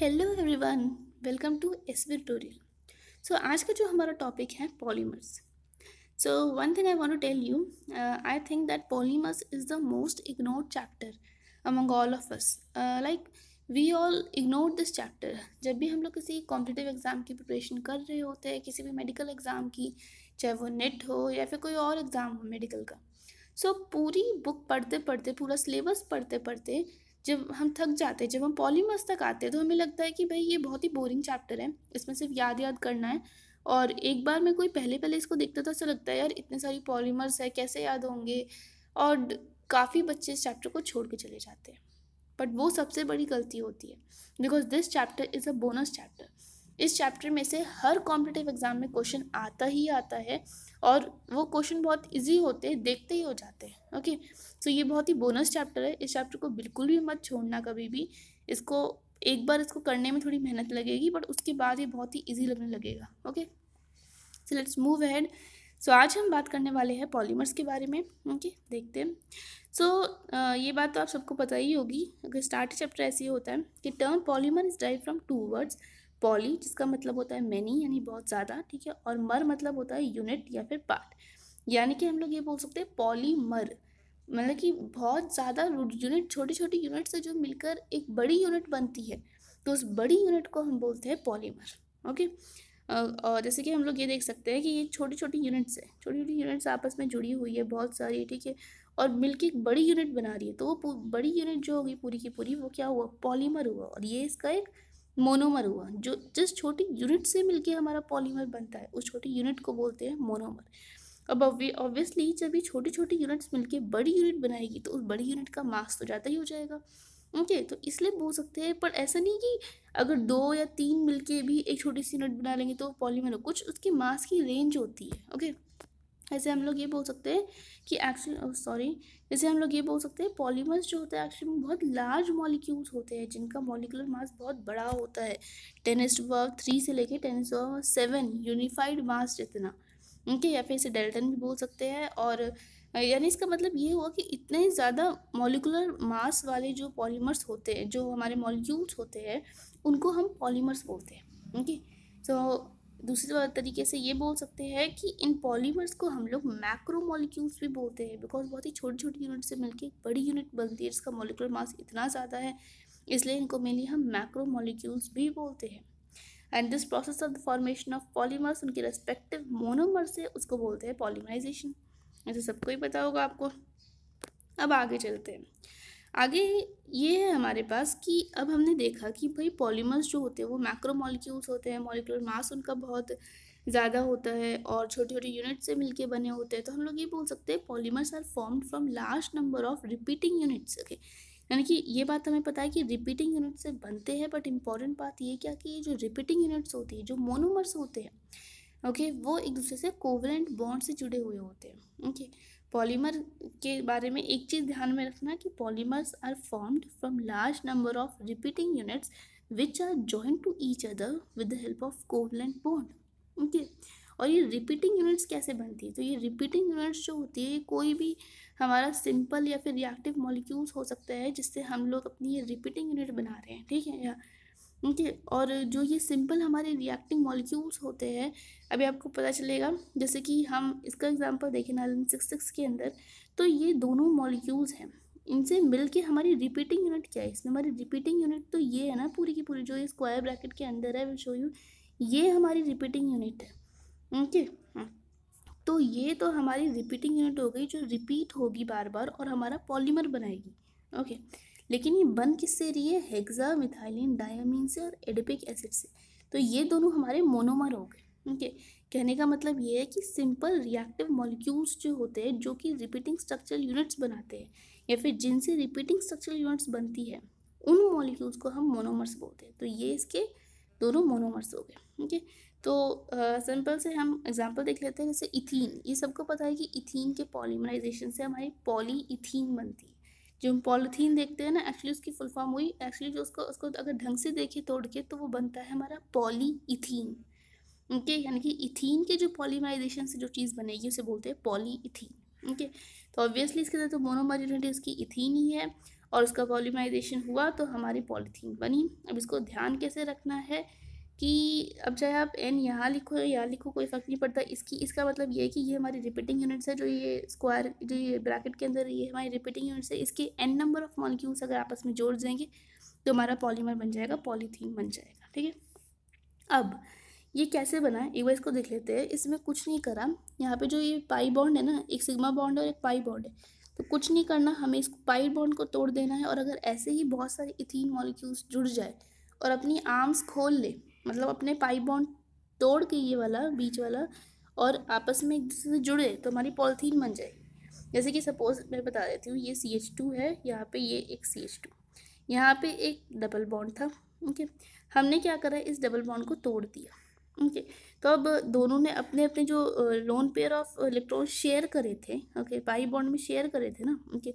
Hello everyone welcome to S tutorial so आज का जो हमारा टॉपिक है polymers so one thing I want to tell you I think that polymers is the most ignored chapter among all of us like we all ignore this chapter जब भी हम लोग किसी कॉम्पिटेटिव एग्ज़ाम की preparation कर रहे होते हैं किसी भी मेडिकल एग्ज़ाम की चाहे वो नेट e हो या फिर कोई और एग्ज़ाम हो मेडिकल का सो so, पूरी बुक पढ़ते पढ़ते पूरा सिलेबस पढ़ते पढ़ते जब हम थक जाते हैं जब हम पॉलीमर्स तक आते हैं तो हमें लगता है कि भाई ये बहुत ही बोरिंग चैप्टर है इसमें सिर्फ याद याद करना है और एक बार मैं कोई पहले पहले इसको देखता था तो ऐसा लगता है यार इतने सारी पॉलीमर्स है कैसे याद होंगे और काफ़ी बच्चे इस चैप्टर को छोड़ के चले जाते हैं बट वो सबसे बड़ी गलती होती है because this chapter is a bonus chapter इस चैप्टर में से हर कॉम्पिटेटिव एग्ज़ाम में क्वेश्चन आता ही आता है और वो क्वेश्चन बहुत इजी होते हैं देखते ही हो जाते हैं ओके सो ये बहुत ही बोनस चैप्टर है इस चैप्टर को बिल्कुल भी मत छोड़ना कभी भी इसको एक बार इसको करने में थोड़ी मेहनत लगेगी बट उसके बाद ये बहुत ही ईजी लगने लगेगा okay so let's move ahead so आज हम बात करने वाले हैं पॉलीमर्स के बारे में ओके देखते हैं सो so, uh, ये बात तो आप सबको पता ही होगी अगर स्टार्ट चैप्टर ऐसे ही होता है कि term polymer is derive from two words poly जिसका मतलब होता है मैनी यानी बहुत ज़्यादा ठीक है और मर मतलब होता है यूनिट या फिर पार्ट यानी कि हम लोग ये बोल सकते हैं पॉली मर मतलब कि बहुत ज़्यादा यूनिट छोटी छोटी यूनिट से जो मिलकर एक बड़ी यूनिट बनती है तो उस बड़ी यूनिट को हम बोलते हैं पॉलीमर ओके और जैसे कि हम लोग ये देख सकते हैं कि ये छोटी छोटी यूनिट्स है छोटी छोटी यूनिट्स आपस में जुड़ी हुई है बहुत सारी ठीक है और मिलकर एक बड़ी यूनिट बना रही है तो वो बड़ी यूनिट जो होगी पूरी की पूरी वो क्या हुआ पॉलीमर हुआ और ये इसका एक मोनोमर हुआ जो जिस छोटी यूनिट से मिलके हमारा पॉलीमर बनता है उस छोटी यूनिट को बोलते हैं मोनोमर अब ऑब्वियसली जब ये छोटी छोटी यूनिट्स मिलके बड़ी यूनिट बनाएगी तो उस बड़ी यूनिट का मास तो ज़्यादा ही हो जाएगा ओके okay, तो इसलिए बोल सकते हैं पर ऐसा नहीं कि अगर दो या तीन मिलके भी एक छोटी सी यूनिट बना लेंगे तो पॉलीमर हो कुछ उसके मास की रेंज होती है ओके okay? ऐसे हम लोग ये बोल सकते हैं कि एक्चुअल सॉरी जैसे हम लोग ये बोल सकते हैं पॉलीमर्स जो होता है एक्चुअली में बहुत लार्ज मॉलिक्यूल्स होते हैं जिनका मॉलिकुलर मास बहुत बड़ा होता है टेनिस्ट वर्क थ्री से लेके टेनिस वर्क सेवन यूनिफाइड मास जितना ओके या फिर इसे डेल्टन भी बोल सकते हैं और यानी इसका मतलब ये हुआ कि इतने ज़्यादा मॉलिकुलर मास वाले जो पॉलीमर्स होते हैं जो हमारे मॉलिक्यूल्स होते हैं उनको हम पॉलीमर्स बोलते हैं ओके सो दूसरी तरीके से ये बोल सकते हैं कि इन पॉलीमर्स को हम लोग मैक्रो मॉलिक्यूल्स भी बोलते हैं बिकॉज बहुत ही छोटी छोटी यूनिट से मिलकर एक बड़ी यूनिट बनती है जिसका मॉलिकुलर मास इतना ज़्यादा है इसलिए इनको मेनली हम मैक्रो मॉलिक्यूल्स भी बोलते हैं and this process of the formation of polymers उनके रेस्पेक्टिव मोनोमर से उसको बोलते हैं पॉलीमराइजेशन ऐसे सबको ही पता होगा आपको अब आगे चलते हैं आगे ये है हमारे पास कि अब हमने देखा कि भाई पॉलीमर्स जो होते हैं वो मैक्रो मॉलिक्यूल्स होते हैं मॉलिकुलर मास उनका बहुत ज़्यादा होता है और छोटे छोटे यूनिट से मिलके बने होते हैं तो हम लोग ये बोल सकते हैं polymers are formed from large number of repeating units okay यानी कि ये बात हमें पता है कि रिपीटिंग यूनिट से बनते हैं बट इम्पॉर्टेंट बात ये क्या कि ये जो रिपीटिंग यूनिट्स होती है जो मोनोमर्स होते हैं ओके okay, वो एक दूसरे से कोवलेंट बॉन्ड से जुड़े हुए होते हैं ओके okay, पॉलीमर के बारे में एक चीज़ ध्यान में रखना कि polymers are formed from large number of repeating units which are join to each other with the help of covalent bond okay और ये रिपीटिंग यूनिट्स कैसे बनती है तो ये रिपीटिंग यूनिट्स जो होती है कोई भी हमारा सिंपल या फिर रिएक्टिव मॉलिक्यूल्स हो सकता है जिससे हम लोग अपनी ये रिपीटिंग यूनिट बना रहे हैं ठीक है या ओके और जो ये सिंपल हमारे रिएक्टिंग मॉलिक्यूल्स होते हैं अभी आपको पता चलेगा जैसे कि हम इसका एग्जांपल देखें नाइन सिक्स सिक्स के अंदर तो ये दोनों मॉलिक्यूल्स हैं इनसे मिल के हमारी रिपीटिंग यूनिट क्या है इसमें हमारी रिपीटिंग यूनिट तो ये है ना पूरी की पूरी जो स्क्वायर ब्रैकेट के अंदर है शो यू ये हमारी रिपीटिंग यूनिट है ओके हाँ। तो ये तो हमारी रिपीटिंग यूनिट हो गई जो रिपीट होगी बार बार और हमारा पॉलीमर बनाएगी ओके okay. लेकिन ये बन किससे रही है हेक्सा मिथाइलिन डायमिन से और एडिपिक एसिड से तो ये दोनों हमारे मोनोमर हो गए ओके कहने का मतलब ये है कि सिंपल रिएक्टिव मॉलिक्यूल्स जो होते हैं जो कि रिपीटिंग स्ट्रक्चरल यूनिट्स बनाते हैं या फिर जिनसे रिपीटिंग स्ट्रक्चरल यूनिट्स बनती है उन मॉलिक्यूल्स को हम मोनोमर्स बोलते हैं तो ये इसके दोनों मोनोमर्स हो गए ठीक है तो सिंपल uh, से हम एग्जांपल देख लेते हैं जैसे इथीन ये सबको पता है कि इथीन के पॉलीमराइजेशन से हमारी पॉली इथीन बनती है जो हम पॉलीथीन देखते हैं ना एक्चुअली उसकी फुल फॉर्म हुई एक्चुअली जो उसको उसको अगर ढंग से देखें तोड़ के तो वो बनता है हमारा पॉलीइथीन ओके यानी कि इथीन के जो पॉलीमराइजेशन से जो चीज़ बनेगी उसे बोलते हैं पॉलीइथीन ओके तो ऑब्वियसली इसके अंदर तो मोनोमरिटी उसकी इथीन ही है और उसका पॉलीमराइजेशन हुआ तो हमारी पॉलीथीन बनी अब इसको ध्यान कैसे रखना है कि अब चाहे आप एन यहाँ लिखो या यहाँ लिखो कोई फ़र्क नहीं पड़ता इसकी इसका मतलब ये है कि ये हमारी रिपीटिंग यूनिट्स है जो ये स्क्वायर जो ये ब्रैकेट के अंदर ये हमारी रिपीटिंग यूनिट्स है इसके एन नंबर ऑफ मॉलिक्यूल्स अगर आपस में जोड़ देंगे तो हमारा पॉलीमर बन जाएगा पॉलीथीन बन जाएगा ठीक है अब ये कैसे बना है एक बार इसको देख लेते हैं इसमें कुछ नहीं करा यहाँ पे जो ये पाई बॉन्ड है ना एक सिग्मा बॉन्ड और एक पाई बॉन्ड है तो कुछ नहीं करना हमें इसको पाई बॉन्ड को तोड़ देना है और अगर ऐसे ही बहुत सारे इथीन मॉलिक्यूल्स जुड़ जाए और अपनी आर्म्स खोल ले मतलब अपने पाइप बॉन्ड तोड़ के ये वाला बीच वाला और आपस में एक दूसरे से जुड़े तो हमारी पॉलिथीन बन जाएगी जैसे कि सपोज मैं बता देती हूँ ये सी एच टू है यहाँ पे ये एक सी एच टू यहाँ पे एक डबल बॉन्ड था ओके हमने क्या करा इस डबल बॉन्ड को तोड़ दिया ओके तो अब दोनों ने अपने अपने जो lone pair of electron share करे थे ओके पाई बॉन्ड में शेयर करे थे ना ओके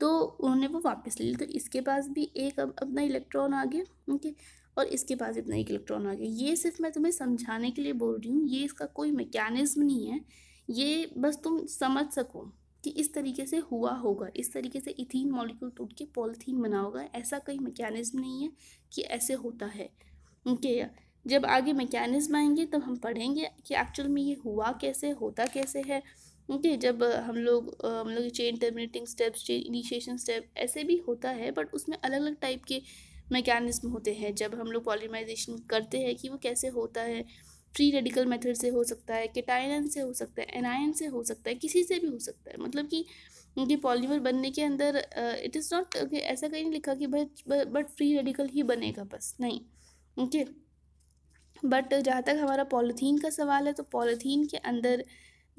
तो उन्होंने वो वापस ले ली तो इसके पास भी एक अपना इलेक्ट्रॉन आ गया ओके और इसके पास इतना एक इलेक्ट्रॉन आ गया ये सिर्फ मैं तुम्हें समझाने के लिए बोल रही हूँ ये इसका कोई मैकेनिज़्म नहीं है ये बस तुम समझ सको कि इस तरीके से हुआ होगा इस तरीके से इथीन मॉलिक्यूल टूट के पॉलीथीन बना होगा ऐसा कोई मैकेनिज़्म नहीं है कि ऐसे होता है ओके जब आगे मैकेनिज़्म आएंगे तब हम पढ़ेंगे कि एक्चुअल में ये हुआ कैसे होता कैसे है ओके okay, जब हम लोग हम लोग chain terminating steps chain initiation step ऐसे भी होता है बट उसमें अलग अलग टाइप के मैकेनिज़्म होते हैं जब हम लोग पॉलीमराइजेशन करते हैं कि वो कैसे होता है फ्री रेडिकल मेथड से हो सकता है केटायन से हो सकता है एनायन से हो सकता है किसी से भी हो सकता है मतलब कि उनके पॉलीमर बनने के अंदर इट इज़ नॉट ऐसा कहीं नहीं लिखा कि भाई बट फ्री रेडिकल ही बनेगा बस नहीं ओके बट जहाँ तक हमारा पॉलीथीन का सवाल है तो पॉलीथीन के अंदर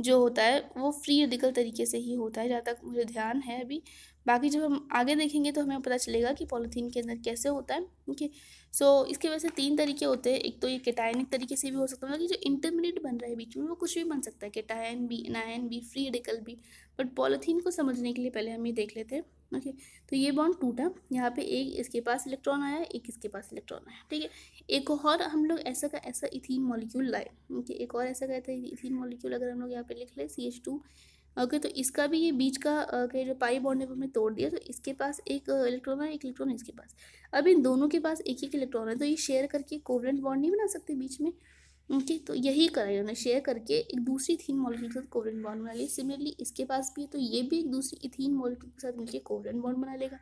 जो होता है वो फ्री रेडिकल तरीके से ही होता है जहाँ तक मुझे ध्यान है अभी बाकी जब हम आगे देखेंगे तो हमें पता चलेगा कि पॉलीथीन के अंदर कैसे होता है ओके सो इसके वजह से तीन तरीके होते हैं एक तो ये केटायनिक तरीके से भी हो सकता है मतलब कि जो इंटरमीडिएट बन रहा है बीच में वो कुछ भी बन सकता है केटायन भी एनायन भी फ्री रेडिकल भी बट पॉलीथीन को समझने के लिए पहले हम ये देख लेते हैं ओके तो ये बॉन्ड टूटा यहाँ पे एक इसके पास इलेक्ट्रॉन आया एक इसके पास इलेक्ट्रॉन आया ठीक है एक और हम लोग ऐसा का ऐसा इथीन मॉलिक्यूल लाए ओके एक और ऐसा का ऐसा इथीन मॉलिक्यूल अगर हम लोग यहाँ पे लिख लें सी एच टू ओके तो इसका भी ये बीच का के जो पाई बॉन्ड है वो हमने तोड़ दिया तो इसके पास एक इलेक्ट्रॉन है एक इलेक्ट्रॉन इसके पास अब इन दोनों के पास एक एक इलेक्ट्रॉन है तो ये शेयर करके कोवलेंट बॉन्ड नहीं बना सकते बीच में ओके तो यही करा इन्होंने शेयर करके एक दूसरी थीन मॉलिक्यूल के साथ कोवलेंट बॉन्ड बना लिया सिमिलरली इसके पास भी है तो ये भी एक दूसरी इथीन मॉलिक्यूल के साथ मिलकर कोवलेंट बॉन्ड बना लेगा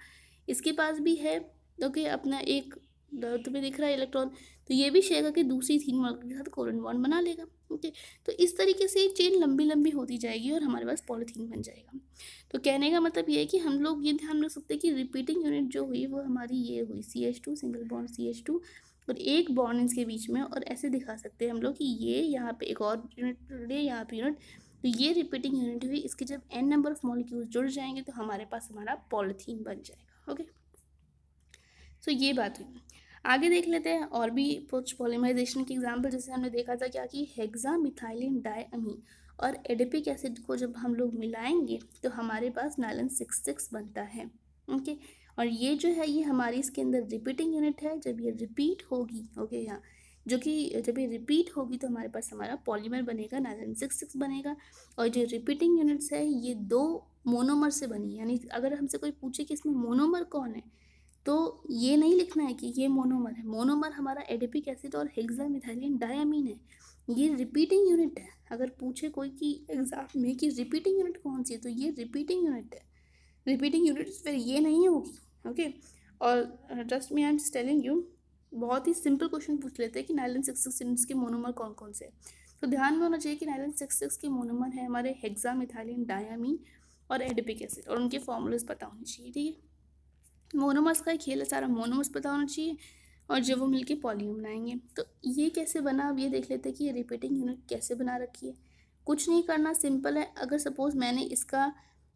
इसके पास भी है ओके अपना एक तुम्हें दिख रहा है इलेक्ट्रॉन तो ये भी शेगा कि दूसरी थीन मॉलिक्यूल के साथ कोरन बॉन्ड बना लेगा ओके तो इस तरीके से चेन लंबी लंबी होती जाएगी और हमारे पास पॉलीथीन बन जाएगा तो कहने का मतलब ये है कि हम लोग ये ध्यान रख सकते हैं कि रिपीटिंग यूनिट जो हुई वो हमारी ये हुई C H two single bond C H two और एक बॉन्ड इसके बीच में और ऐसे दिखा सकते हैं हम लोग कि ये यहाँ पे एक और यूनिट जुड़े यहाँ पे यूनिट तो ये रिपीटिंग यूनिट हुई इसके जब एन नंबर ऑफ मॉलिक्यूल्स जुड़ जाएंगे तो हमारे पास हमारा पॉलीथीन बन जाएगा ओके सो so, ये बात हुई आगे देख लेते हैं और भी कुछ पॉलीमराइजेशन की एग्जाम्पल जैसे हमने देखा था क्या कि हेग्जा मिथाइलिन डायमी और एडिपिक एसिड को जब हम लोग मिलाएंगे तो हमारे पास नाइलन सिक्स सिक्स बनता है ओके और ये जो है ये हमारी इसके अंदर रिपीटिंग यूनिट है जब ये रिपीट होगी ओके यहाँ जो कि जब ये रिपीट होगी तो हमारे पास हमारा पॉलीमर बनेगा नाइलन सिक्स सिक्स बनेगा और जो रिपीटिंग यूनिट्स है ये दो मोनोमर से बनी यानी अगर हमसे कोई पूछे कि इसमें मोनोमर कौन है तो ये नहीं लिखना है कि ये मोनोमर है मोनोमर हमारा एडिपिक एसिड और हेक्सामिथाइलिन डायामीन है ये रिपीटिंग यूनिट है अगर पूछे कोई कि एग्जाम में कि रिपीटिंग यूनिट कौन सी है तो ये रिपीटिंग यूनिट है रिपीटिंग यूनिट फिर ये नहीं होगी ओके और just me I am telling you बहुत ही सिंपल क्वेश्चन पूछ लेते हैं कि नाइलन सिक्स सिक्स यूनिट्स के मोनोमर कौन कौन से तो ध्यान में होना चाहिए कि नाइलन सिक्स सिक्स के मोनोमर है हमारे हेक्सामिथाइलिन डायामीन और एडिपिक एसिड और उनके फॉर्मूलेज पता होने चाहिए ठीक है मोनोमस का खेल है सारा मोनोमस पता होना चाहिए और जब वो मिलके पॉलियम बनाएंगे तो ये कैसे बना अब ये देख लेते हैं कि ये रिपीटिंग यूनिट कैसे बना रखी है कुछ नहीं करना सिंपल है अगर सपोज़ मैंने इसका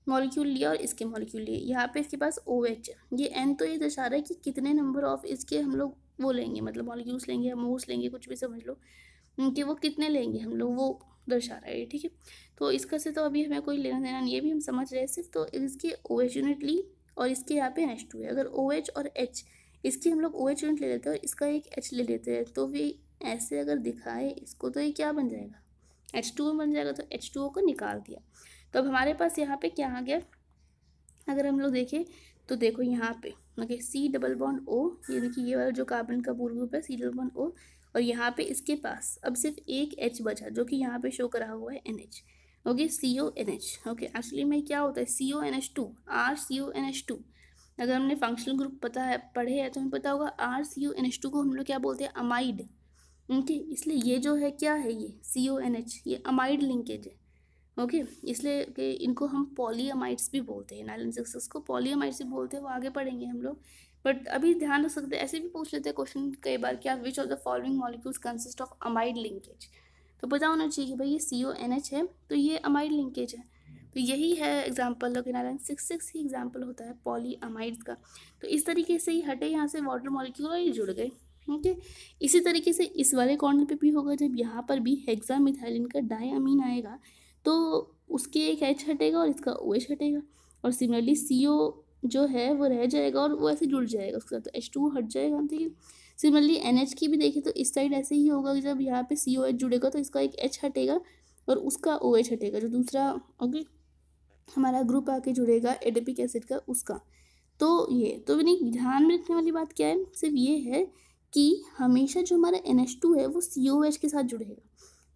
मॉलिक्यूल लिया और इसके मॉलिक्यूल लिए यहाँ पे इसके पास ओ OH ये एन तो ये दर्शा रहा है कि कितने नंबर ऑफ इसके हम लोग वो लेंगे मतलब मॉलिक्यूल्स लेंगे हम मोस लेंगे कुछ भी समझ लो कि वो कितने लेंगे हम लोग वो दर्शा रहा है ठीक है तो इसका से तो अभी हमें कोई लेना देना नहीं ये भी हम समझ रहे हैं सिर्फ तो इसकी ओ एच यूनिट ली और इसके यहाँ पे एच टू है अगर ओ OH एच और एच इसकी हम लोग ओ OH एच यूनिट ले लेते हैं और इसका एक एच ले लेते हैं तो भी ऐसे अगर दिखाए इसको तो ये क्या बन जाएगा एच टू बन जाएगा तो एच टू ओ को निकाल दिया तो अब हमारे पास यहाँ पे क्या आ गया अगर हम लोग देखें तो देखो यहाँ पे मतलब सी डबल बॉन्ड ओ ये देखिए ये वाला जो कार्बन का पूर्व रूप है सी डबल बॉन्ड ओ और यहाँ पे इसके पास अब सिर्फ एक एच बचा जो कि यहाँ पे शो करा हुआ है N H okay C O N H okay actually में क्या होता है C O N H two R C O N H two अगर हमने फंक्शनल ग्रुप पता है पढ़े है तो हमें पता होगा R C O N H two को हम लोग क्या बोलते हैं अमाइड ओके इसलिए ये जो है क्या है ये सी ओ एन एच ये अमाइड लिंकेज है ओके इसलिए कि इनको हम पॉलीअमाइड्स भी बोलते हैं नाइलन सिक्स को पॉलीअमाइड्स भी बोलते हैं वो आगे पढ़ेंगे हम लोग बट अभी ध्यान रख सकते हैं ऐसे भी पूछ लेते हैं क्वेश्चन कई बार क्या which of the following molecules consist of amide linkage तो पता होना चाहिए कि भाई ये सी ओ एन एच है तो ये अमाइड लिंकेज है तो यही है एग्जाम्पल लेकिन आयरन सिक्स सिक्स ही एग्जाम्पल होता है पॉली अमाइड्स का तो इस तरीके से ही हटे यहाँ से वाटर मॉलिक्यूल और ये जुड़ गए ओके इसी तरीके से इस वाले कॉर्नर पे भी होगा जब यहाँ पर भी हेक्सा मिथाइलिन का डाई अमीन आएगा तो उसके एक एच हटेगा और इसका ओ एच हटेगा और सिमिलरली सी ओ जो है वो रह जाएगा और वो ऐसे जुड़ जाएगा उसके साथ तो एच टू हट जाएगा ठीक है सिमिलरली एन की भी देखें तो इस साइड ऐसे ही होगा कि जब यहाँ पे सी ओ एच जुड़ेगा तो इसका एक एच हटेगा और उसका ओ एच हटेगा जो दूसरा ओके हमारा ग्रुप आके जुड़ेगा एडेपिक एसिड का उसका तो ये तो नहीं ध्यान में रखने वाली बात क्या है सिर्फ ये है कि हमेशा जो हमारा एन है वो सी के साथ जुड़ेगा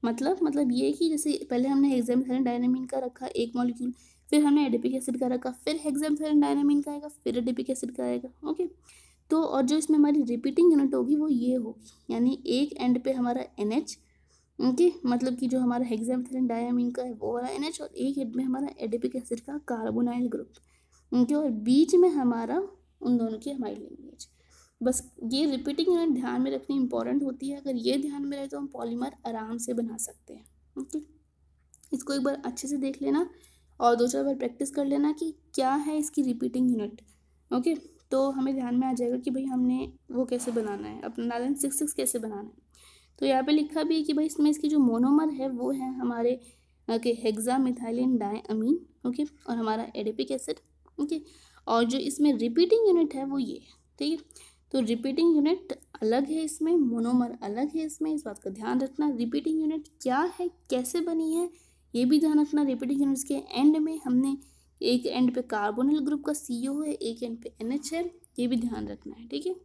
मतलब मतलब ये कि जैसे पहले हमने हेक्सामेथाइन डायनामिन का रखा एक मॉलिक्यूल फिर हमने एडिपिक एसिड का रखा फिर हेक्सामेथाइन डायनामिन का आएगा फिर एडिपिक एसिड का आएगा ओके तो और जो इसमें हमारी रिपीटिंग यूनिट होगी वो ये होगी यानी एक एंड पे हमारा एन एच ओके मतलब कि जो हमारा हेक्सामेथिलिन डायामिन का है वो वाला एन एच और एक एंड में हमारा एडिपिक एसिड का कार्बोनाइल ग्रुप ओके और बीच में हमारा उन दोनों की हमारी लैंग्वेज बस ये रिपीटिंग यूनिट ध्यान में रखनी इंपॉर्टेंट होती है अगर ये ध्यान में रहे तो हम पॉलीमर आराम से बना सकते हैं ओके इसको एक बार अच्छे से देख लेना और दो चार बार प्रैक्टिस कर लेना कि क्या है इसकी रिपीटिंग यूनिट ओके तो हमें ध्यान में आ जाएगा कि भाई हमने वो कैसे बनाना है अपना नारायण सिक्स सिक्स कैसे बनाना है तो यहाँ पे लिखा भी है कि भाई इसमें इसकी जो मोनोमर है वो है हमारे okay hexamethylene diamine okay और हमारा एडेपिक एसिड ओके और जो इसमें रिपीटिंग यूनिट है वो ये है ठीक है तो रिपीटिंग यूनिट अलग है इसमें मोनोमर अलग है इसमें इस बात का ध्यान रखना रिपीटिंग यूनिट क्या है कैसे बनी है ये भी ध्यान रखना रिपीटिंग यूनिट्स के एंड में हमने एक एंड पे कार्बोनिल ग्रुप का सी है एक एंड पे एन है ये भी ध्यान रखना है ठीक है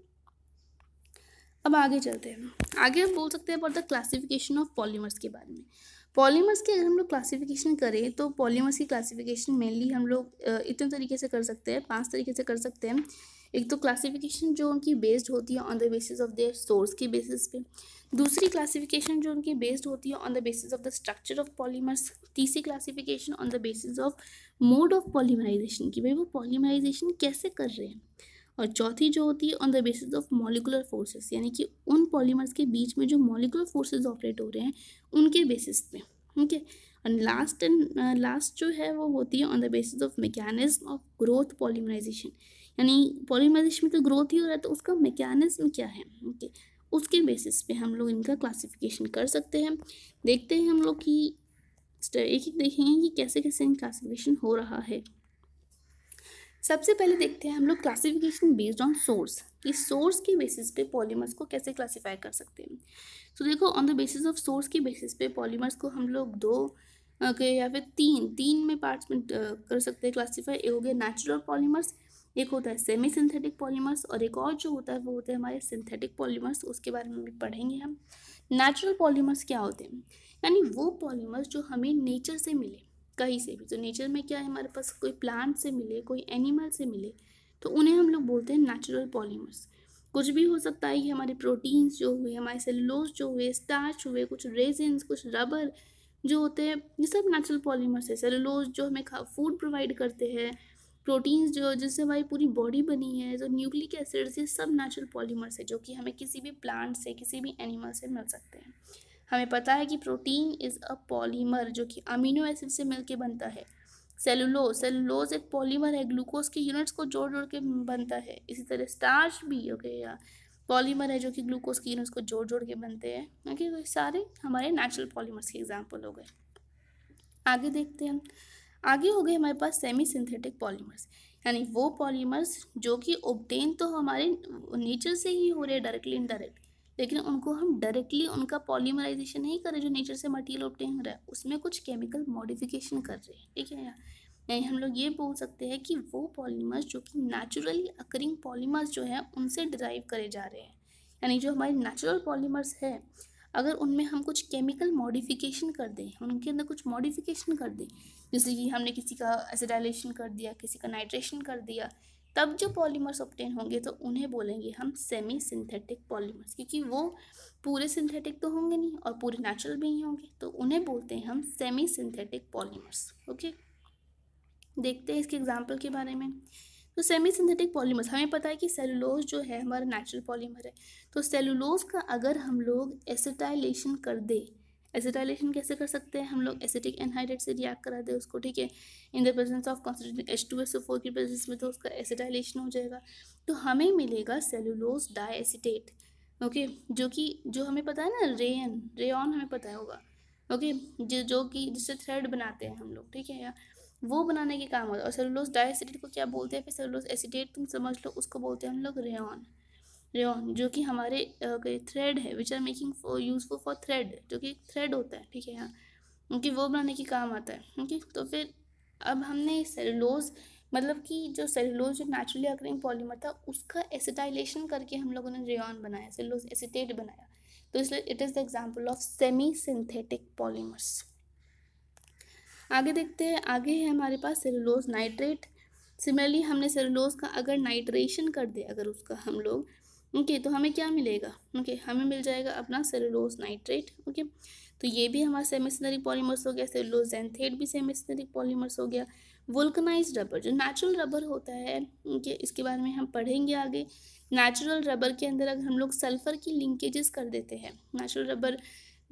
अब आगे चलते हैं आगे हम बोल सकते हैं पर द क्लासिफिकेशन ऑफ पॉलीमर्स के बारे में पॉलीमर्स की अगर हम लोग क्लासिफिकेशन करें तो पॉलीमर्स की क्लासिफिकेशन मेनली हम लोग इतने तरीके से कर सकते हैं पांच तरीके से कर सकते हैं एक तो क्लासिफिकेशन जो उनकी बेस्ड होती है on the basis of their source के बेसिस पे दूसरी क्लासिफिकेशन जो उनकी बेस्ड होती है on the basis of the structure of polymers तीसरी classification on the basis of mode of polymerization की भाई वो पॉलीमराइजेशन कैसे कर रहे हैं और चौथी जो होती है on the basis of molecular forces यानी कि उन पॉलीमर्स के बीच में जो मॉलिकुलर फोर्सेस ऑपरेट हो रहे हैं उनके बेसिस पे ठीक है एंड लास्ट एंड लास्ट जो है वो होती है on the basis of mechanism of growth polymerization यानी पॉलीमराइजेशन में तो ग्रोथ ही हो रहा है तो उसका मैकेनिज्म क्या है ओके okay. उसके बेसिस पे हम लोग इनका क्लासिफिकेशन कर सकते हैं देखते हैं हम लोग कि एक एक देखेंगे कि कैसे कैसे इन क्लासिफिकेशन हो रहा है सबसे पहले देखते हैं हम लोग क्लासिफिकेशन बेस्ड ऑन सोर्स कि सोर्स के बेसिस पे पॉलीमर्स को कैसे क्लासिफाई कर सकते हैं तो so, देखो on the basis of source के बेसिस पे पॉलीमर्स को हम लोग दो के या फिर तीन तीन में पार्ट्स में कर सकते हैं क्लासीफाई एक हो गया नेचुरल पॉलीमर्स एक होता है सेमी सिंथेटिक पॉलीमर्स और एक और जो होता है वो होते हैं हमारे सिंथेटिक पॉलीमर्स उसके बारे में भी पढ़ेंगे हम नेचुरल पॉलीमर्स क्या होते हैं यानी वो पॉलीमर्स जो हमें नेचर से मिले कहीं से भी तो नेचर में क्या है हमारे पास कोई प्लांट से मिले कोई एनिमल से मिले तो उन्हें हम लोग बोलते हैं नेचुरल पॉलीमर्स कुछ भी हो सकता है ये हमारे प्रोटीन्स जो हुए हमारे सेलोज जो हुए स्टार्च हुए कुछ रेजेंस कुछ रबर जो होते हैं ये सब नेचुरल पॉलीमर्स है सेलोज जो हमें फूड प्रोवाइड करते हैं प्रोटीन्स जो जिससे हमारी पूरी बॉडी बनी है जो न्यूक्लिक एसिड्स ये सब नेचुरल पॉलीमर्स है जो कि हमें किसी भी प्लांट से किसी भी एनिमल से मिल सकते हैं हमें पता है कि प्रोटीन इज़ अ पॉलीमर जो कि अमीनो एसिड से मिल बनता है सेलुलोज सेलुलोज एक पॉलीमर है ग्लूकोज के यूनिट्स को जोड़ जोड़ के बनता है इसी तरह स्टार्च भी ओके या पॉलीमर है जो कि ग्लूकोज के यूनिट्स को जोड़ जोड़ के बनते हैं ओके तो सारे हमारे नेचुरल पॉलीमर्स के एग्जाम्पल हो गए आगे देखते हैं आगे हो गए हमारे पास सेमी सिंथेटिक पॉलीमर्स यानी वो पॉलीमर्स जो कि ओबटेन तो हमारे नेचर से ही हो रहे डायरेक्टली इनडायरेक्ट लेकिन उनको हम डायरेक्टली उनका पॉलीमराइजेशन नहीं कर रहे जो नेचर से मटेरियल ऑप्टेन हो रहा है उसमें कुछ केमिकल मॉडिफिकेशन कर रहे हैं ठीक है यानी हम लोग ये बोल सकते हैं कि वो पॉलीमर्स जो कि नेचुरली अकरिंग पॉलीमर्स जो हैं उनसे डिराइव करे जा रहे हैं यानी जो हमारे नेचुरल पॉलीमर्स है अगर उनमें हम कुछ केमिकल मॉडिफिकेशन कर दें उनके अंदर कुछ मॉडिफिकेशन कर दें जैसे कि हमने किसी का एसिडाइलेशन कर दिया किसी का नाइट्रेशन कर दिया तब जो पॉलीमर्स ऑप्टेन होंगे तो उन्हें बोलेंगे हम सेमी सिंथेटिक पॉलीमर्स क्योंकि वो पूरे सिंथेटिक तो होंगे नहीं और पूरे नेचुरल भी नहीं होंगे तो उन्हें बोलते हैं हम सेमी सिंथेटिक पॉलीमर्स ओके देखते हैं इसके एग्जाम्पल के बारे में तो सेमी सिंथेटिक पॉलीमर्स हमें पता है कि सेलुलोज जो है हमारा नेचुरल पॉलीमर है तो सेलुलोज का अगर हम लोग एसिटाइलेशन कर दे एसिटाइलेशन कैसे कर सकते हैं हम लोग एसिटिक एनहाइड्रेट से रिएक्ट करा दें उसको ठीक है in the presence of concentrated H two S four की प्रेजेंस में तो उसका एसिटाइलेशन हो जाएगा तो हमें मिलेगा सेलुलोज डाई एसिटेट ओके जो कि जो हमें पता है ना रेन रेन हमें पता होगा ओके जो जो कि जिससे थ्रेड बनाते हैं हम लोग ठीक है वो बनाने के काम होता है और सेलुलोज डाइसिडेट को क्या बोलते हैं फिर सेलुलोज एसिडेट तुम समझ लो उसको बोलते हैं हम लोग रेन रेन जो कि हमारे थ्रेड है which are making useful for thread जो कि थ्रेड होता है ठीक है यहाँ क्योंकि वो बनाने के काम आता है ओके तो फिर अब हमने सेलुलोज मतलब कि जो सेलुलोज जो नेचुरली अक्रिंग पॉलीमर था उसका एसिटाइलेशन करके हम लोगों ने रेन बनाया सेलुलोज एसिटेट बनाया तो इसलिए it is the example of semi synthetic polymers आगे देखते हैं आगे है हमारे पास सेलुलोज नाइट्रेट सिमिलरली हमने सेलुलोज का अगर नाइट्रेशन कर दे अगर उसका हम लोग ओके okay, तो हमें क्या मिलेगा ओके okay, हमें मिल जाएगा अपना सेलुलोज नाइट्रेट ओके okay? तो ये भी हमारा सेमिसनरी पॉलीमर्स हो गया सेलुलोज जैनथेट भी सेमिसनरी पॉलीमर्स हो गया वुल्कनाइज रबर जो नेचुरल रबर होता है ओके इसके बारे में हम पढ़ेंगे आगे नेचुरल रबर के अंदर अगर हम लोग सल्फ़र की लिंकेजेस कर देते हैं नेचुरल रबर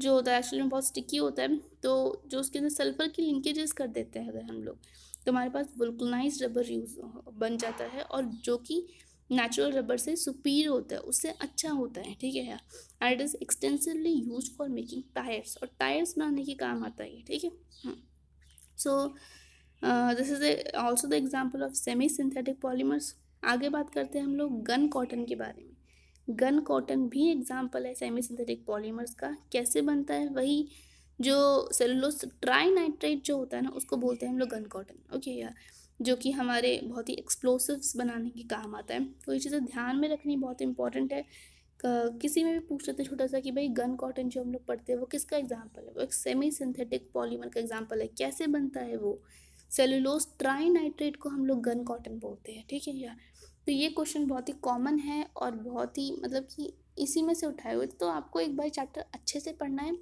जो होता है एक्चुअली में बहुत स्टिकी होता है तो जो उसके अंदर सल्फ़र की लिंकेजेस कर देते हैं अगर हम लोग तो हमारे पास वल्कनाइज रबर यूज़ बन जाता है और जो कि नेचुरल रबर से सुपीर होता है उससे अच्छा होता है ठीक है and it is extensively use for making tyres और टायर्स बनाने के काम आता है ठीक है so this is also the example of semi synthetic polymers आगे बात करते हैं हम लोग गन कॉटन के बारे में गन कॉटन भी एग्जाम्पल है सेमी सिंथेटिक पॉलीमर्स का कैसे बनता है वही जो सेलुलोस ट्राई नाइट्रेट जो होता है ना उसको बोलते हैं हम लोग गन कॉटन ओके यार जो कि हमारे बहुत ही एक्सप्लोसिव्स बनाने के काम आता है तो ये चीज़ें ध्यान में रखनी बहुत इंपॉर्टेंट है किसी में भी पूछ लेते छोटा सा कि भाई गन कॉटन जो हम लोग पढ़ते हैं वो किसका एग्जाम्पल है वो एक सेमी सिंथेटिक पॉलीमर का एग्जाम्पल है कैसे बनता है वो सेलुलोस ट्राई नाइट्रेट को हम लोग गन कॉटन बोलते हैं ठीक है यार तो ये क्वेश्चन बहुत ही कॉमन है और बहुत ही मतलब कि इसी में से उठाए हुए तो आपको एक बार चैप्टर अच्छे से पढ़ना है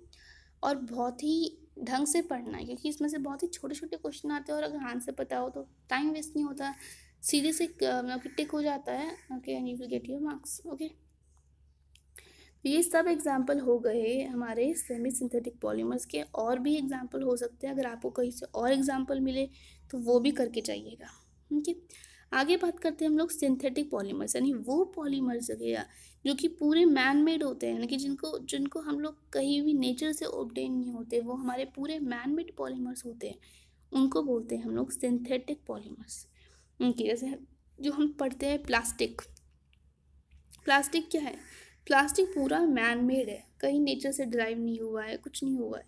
और बहुत ही ढंग से पढ़ना है क्योंकि इसमें से बहुत ही छोटे छोटे क्वेश्चन आते हैं और अगर आंसर पता हो तो टाइम वेस्ट नहीं होता सीधे से मतलब टिक हो जाता है okay and you will get your marks okay ये सब एग्जाम्पल हो गए हमारे सेमी सिंथेटिक पॉलीमर्स के और भी एग्जाम्पल हो सकते हैं अगर आपको कहीं से और एग्जाम्पल मिले तो वो भी करके जाइएगा ठीक है आगे बात करते हैं हम लोग सिंथेटिक पॉलीमर्स यानी वो पॉलीमर्स जो कि पूरे मैन मेड होते हैं यानी कि जिनको जिनको हम लोग कहीं भी नेचर से ऑब्टेन नहीं होते वो हमारे पूरे मैन मेड पॉलीमर्स होते हैं उनको बोलते हैं हम लोग सिंथेटिक पॉलीमर्स उनकी जैसे जो हम पढ़ते हैं प्लास्टिक प्लास्टिक क्या है प्लास्टिक पूरा मैन मेड है कहीं नेचर से ड्राइव नहीं हुआ है कुछ नहीं हुआ है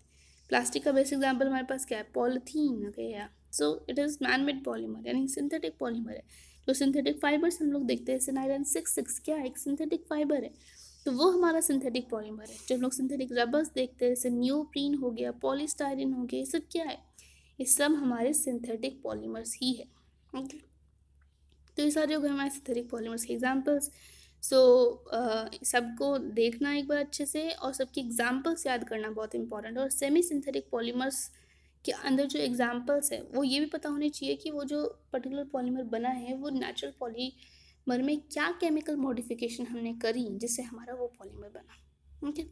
प्लास्टिक का बेस्ट एग्जाम्पल हमारे पास क्या है पॉलीथीन गया so it is man made polymer यानी सिंथेटिक पॉलीमर है जो सिंथेटिक फाइबर्स हम लोग देखते हैं सिनाइलन सिक्स सिक्स क्या है एक सिंथेटिक फाइबर है तो वो हमारा सिंथेटिक पॉलीमर है जो हम लोग सिंथेटिक रबर्स देखते हैं जैसे न्यूप्रीन हो गया पॉलीस्टाइरिन हो गया ये सब क्या है ये सब हमारे सिंथेटिक पॉलीमर्स ही है ओके तो ये सारे हो गए हमारे सिंथेटिक पॉलीमर्स के एग्जाम्पल्स सो so, uh, सबको देखना एक बार अच्छे से और सबकी एग्जाम्पल्स याद करना बहुत इंपॉर्टेंट और सेमी सिंथेटिक पॉलीमर्स के अंदर जो एग्ज़ाम्पल्स है वो ये भी पता होने चाहिए कि वो जो पर्टिकुलर पॉलीमर बना है वो नेचुरल पॉलीमर में क्या केमिकल मॉडिफिकेशन हमने करी जिससे हमारा वो पॉलीमर बना ओके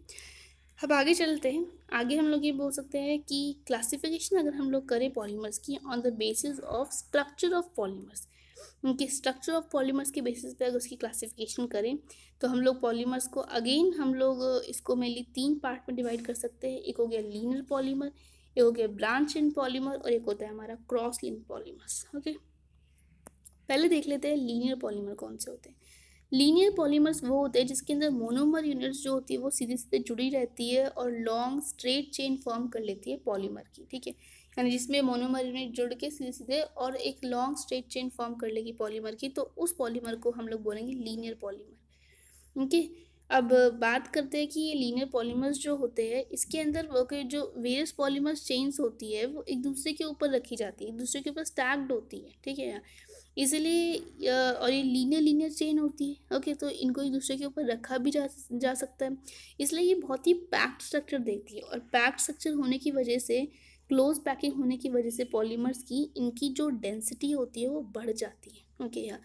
अब आगे चलते हैं आगे हम लोग ये बोल सकते हैं कि क्लासिफिकेशन अगर हम लोग करें पॉलीमर्स की on the basis of structure of polymers उनके स्ट्रक्चर ऑफ पॉलीमर्स के बेसिस पे अगर उसकी क्लासिफिकेशन करें तो हम लोग पॉलीमर्स को अगेन हम लोग इसको मेनली तीन पार्ट में डिवाइड कर सकते हैं एक हो गया लीनर पॉलीमर एक हो गया ब्रांच इन पॉलीमर और एक होता है हमारा क्रॉस लिंक पॉलीमर्स ओके पहले देख लेते हैं लीनियर पॉलीमर कौन से होते हैं लीनियर पॉलीमर्स वो होते हैं जिसके अंदर मोनोमर यूनिट्स जो होती है वो सीधे सीधे जुड़ी रहती है और लॉन्ग स्ट्रेट चेन फॉर्म कर लेती है पॉलीमर की ठीक है यानी जिसमें मोनोमर यूनिट जुड़ के सीधे सीधे और एक लॉन्ग स्ट्रेट चेन फॉर्म कर लेगी पॉलीमर की तो उस पॉलीमर को हम लोग बोलेंगे लीनियर पॉलीमर ओके okay? अब बात करते हैं कि ये लीनियर पॉलीमर्स जो होते हैं इसके अंदर जो वेरियस पॉलीमर्स चेन्स होती है वो एक दूसरे के ऊपर रखी जाती है एक दूसरे के ऊपर स्टैक्ड होती है ठीक है इसलिए और ये लीनियर लीनियर चेन होती है ओके तो इनको एक दूसरे के ऊपर रखा भी जा जा सकता है इसलिए ये बहुत ही पैक्ड स्ट्रक्चर देती है और पैक्ड स्ट्रक्चर होने की वजह से क्लोज पैकिंग होने की वजह से पॉलीमर्स की इनकी जो डेंसिटी होती है वो बढ़ जाती है ओके यार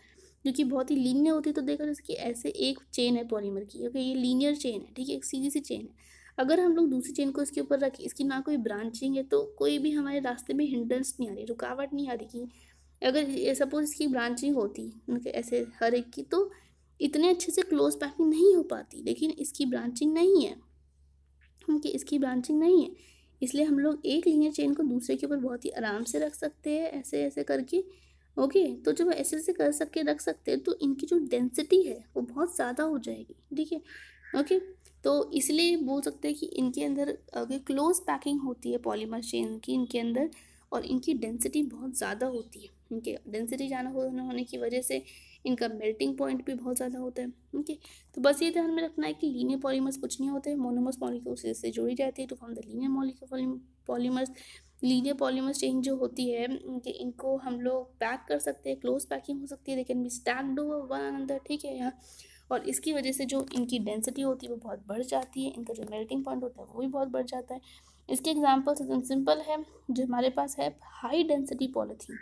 जो कि बहुत ही लीनियर होती है तो देखा जैसे कि ऐसे एक चेन है पॉलीमर की ओके ये लीनियर चेन है ठीक है एक सीधी सी चेन है अगर हम लोग दूसरी चेन को इसके ऊपर रखें इसकी ना कोई ब्रांचिंग है तो कोई भी हमारे रास्ते में हिंड्रेंस नहीं आ रही रुकावट नहीं आ रही कि अगर सपोज इसकी ब्रांचिंग होती ऐसे हर एक की तो इतने अच्छे से क्लोज पैकिंग नहीं हो पाती लेकिन इसकी ब्रांचिंग नहीं है क्योंकि इसकी ब्रांचिंग नहीं है इसलिए हम लोग एक लीनियर चेन को दूसरे के ऊपर बहुत ही आराम से रख सकते हैं ऐसे ऐसे करके ओके तो जब ऐसे ऐसे कर सकते रख सकते हैं तो इनकी जो डेंसिटी है वो बहुत ज़्यादा हो जाएगी ठीक है ओके तो इसलिए बोल सकते हैं कि इनके अंदर अगर क्लोज पैकिंग होती है पॉलीमर चेन की इनके अंदर और इनकी डेंसिटी बहुत ज़्यादा होती है इनके डेंसिटी ज़्यादा होने की वजह से इनका मेल्टिंग पॉइंट भी बहुत ज़्यादा होता है ओके तो बस ये ध्यान में रखना है कि लीनियर पॉलीमर्स कुछ नहीं होते मोनोमस मॉलिक्यूल से जुड़ी जाती है तो form the linear molecule polymers linear polymer chain जो होती है कि इनको हम लोग पैक कर सकते हैं क्लोज पैकिंग हो सकती है लेकिन कैन बी स्टैंड वन अंदर ठीक है यहाँ और इसकी वजह से जो इनकी डेंसिटी होती है वो बहुत बढ़ जाती है इनका जो मेल्टिंग पॉइंट होता है वो भी बहुत बढ़ जाता है इसके एग्जाम्पल्स एकदम सिंपल है जो हमारे पास है हाई डेंसिटी पॉलीथीन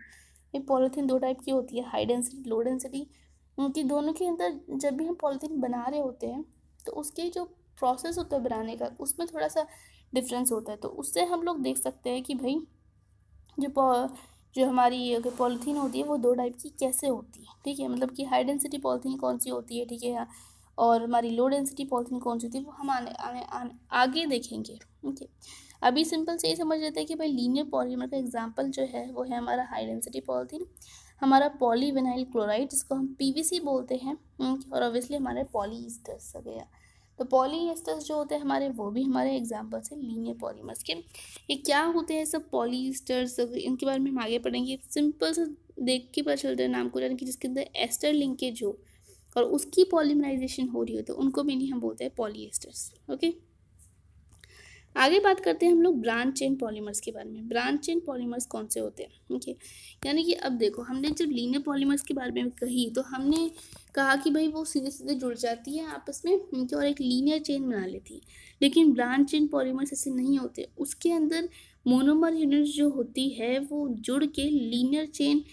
ये पॉलीथीन दो टाइप की होती है हाई डेंसिटी लो डेंसिटी क्योंकि दोनों के अंदर जब भी हम पॉलीथीन बना रहे होते हैं तो उसके जो प्रोसेस होता है बनाने का उसमें थोड़ा सा डिफरेंस होता है तो उससे हम लोग देख सकते हैं कि भाई जो जो हमारी पॉलीथीन होती है वो दो टाइप की कैसे होती है ठीक है मतलब कि हाई डेंसिटी पॉलीथीन कौन सी होती है ठीक है और हमारी लो डेंसिटी पॉलीथीन कौन सी होती है वो हम आने आने, आने आगे देखेंगे ओके अभी सिंपल से ये समझ लेते हैं कि भाई लीनियर पॉलीमर का एग्जाम्पल जो है वो है हमारा हाई डेंसिटी पॉलीथीन हमारा पॉलीविनाइल क्लोराइड जिसको हम पीवीसी बोलते हैं और ऑब्वियसली हमारे पॉली ईस्टर्स गया तो पॉलीएस्टर्स जो होते हैं हमारे वो भी हमारे एग्जाम्पल्स हैं लीनियर पॉलीमर्स के ये क्या होते हैं सब पॉलीस्टर्स इनके बारे में हम आगे पढ़ेंगे सिंपल से देख के पता चलता है नाम को यानी कि जिसके अंदर एस्टर लिंकेज हो और उसकी पॉलीमराइजेशन हो रही हो तो उनको मेनली हम बोलते हैं पॉलीएस्टर्स ओके आगे बात करते हैं हम लोग ब्रांच चेन पॉलीमर्स के बारे में ब्रांच चेन पॉलीमर्स कौन से होते हैं ओके यानी कि अब देखो हमने जब लीनियर पॉलीमर्स के बारे में कही तो हमने कहा कि भाई वो सीधे सीधे जुड़ जाती है आपस में उनके और एक लीनियर चेन बना लेती है लेकिन ब्रांच चेन पॉलीमर्स ऐसे नहीं होते उसके अंदर मोनोमर यूनिट जो होती है वो जुड़ के लीनियर चेन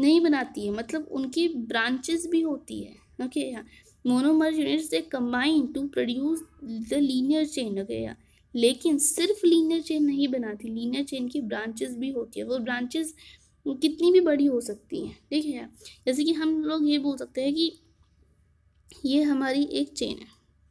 नहीं बनाती है मतलब उनकी ब्रांचेस भी होती है ओके यहाँ monomer units they combine to produce the linear chain okay यहाँ लेकिन सिर्फ लीनियर चेन नहीं बनाती लीनियर चेन की ब्रांचेस भी होती है वो ब्रांचेस कितनी भी बड़ी हो सकती हैं ठीक है हाँ। जैसे कि हम लोग ये बोल सकते हैं कि ये हमारी एक चेन है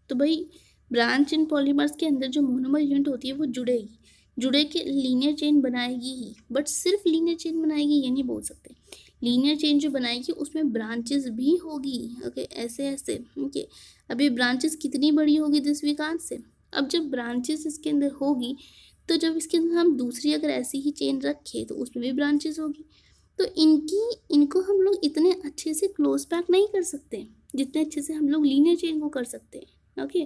तो भाई ब्रांच इन पॉलीमर्स के अंदर जो मोनोमर यूनिट होती है वो जुड़ेगी जुड़े के लीनियर चेन बनाएगी ही बट सिर्फ लीनियर चेन बनाएगी ये नहीं बोल सकते लीनियर चेन जो बनाएगी उसमें ब्रांचेस भी होगी ओके ऐसे ऐसे ओके अभी ब्रांचेस कितनी बड़ी होगी दिस विकांत से अब जब ब्रांचेस इसके अंदर होगी तो जब इसके अंदर हम दूसरी अगर ऐसी ही चेन रखें तो उसमें भी ब्रांचेस होगी तो इनकी इनको हम लोग इतने अच्छे से क्लोज पैक नहीं कर सकते जितने अच्छे से हम लोग लीनियर चेन को कर सकते हैं ओके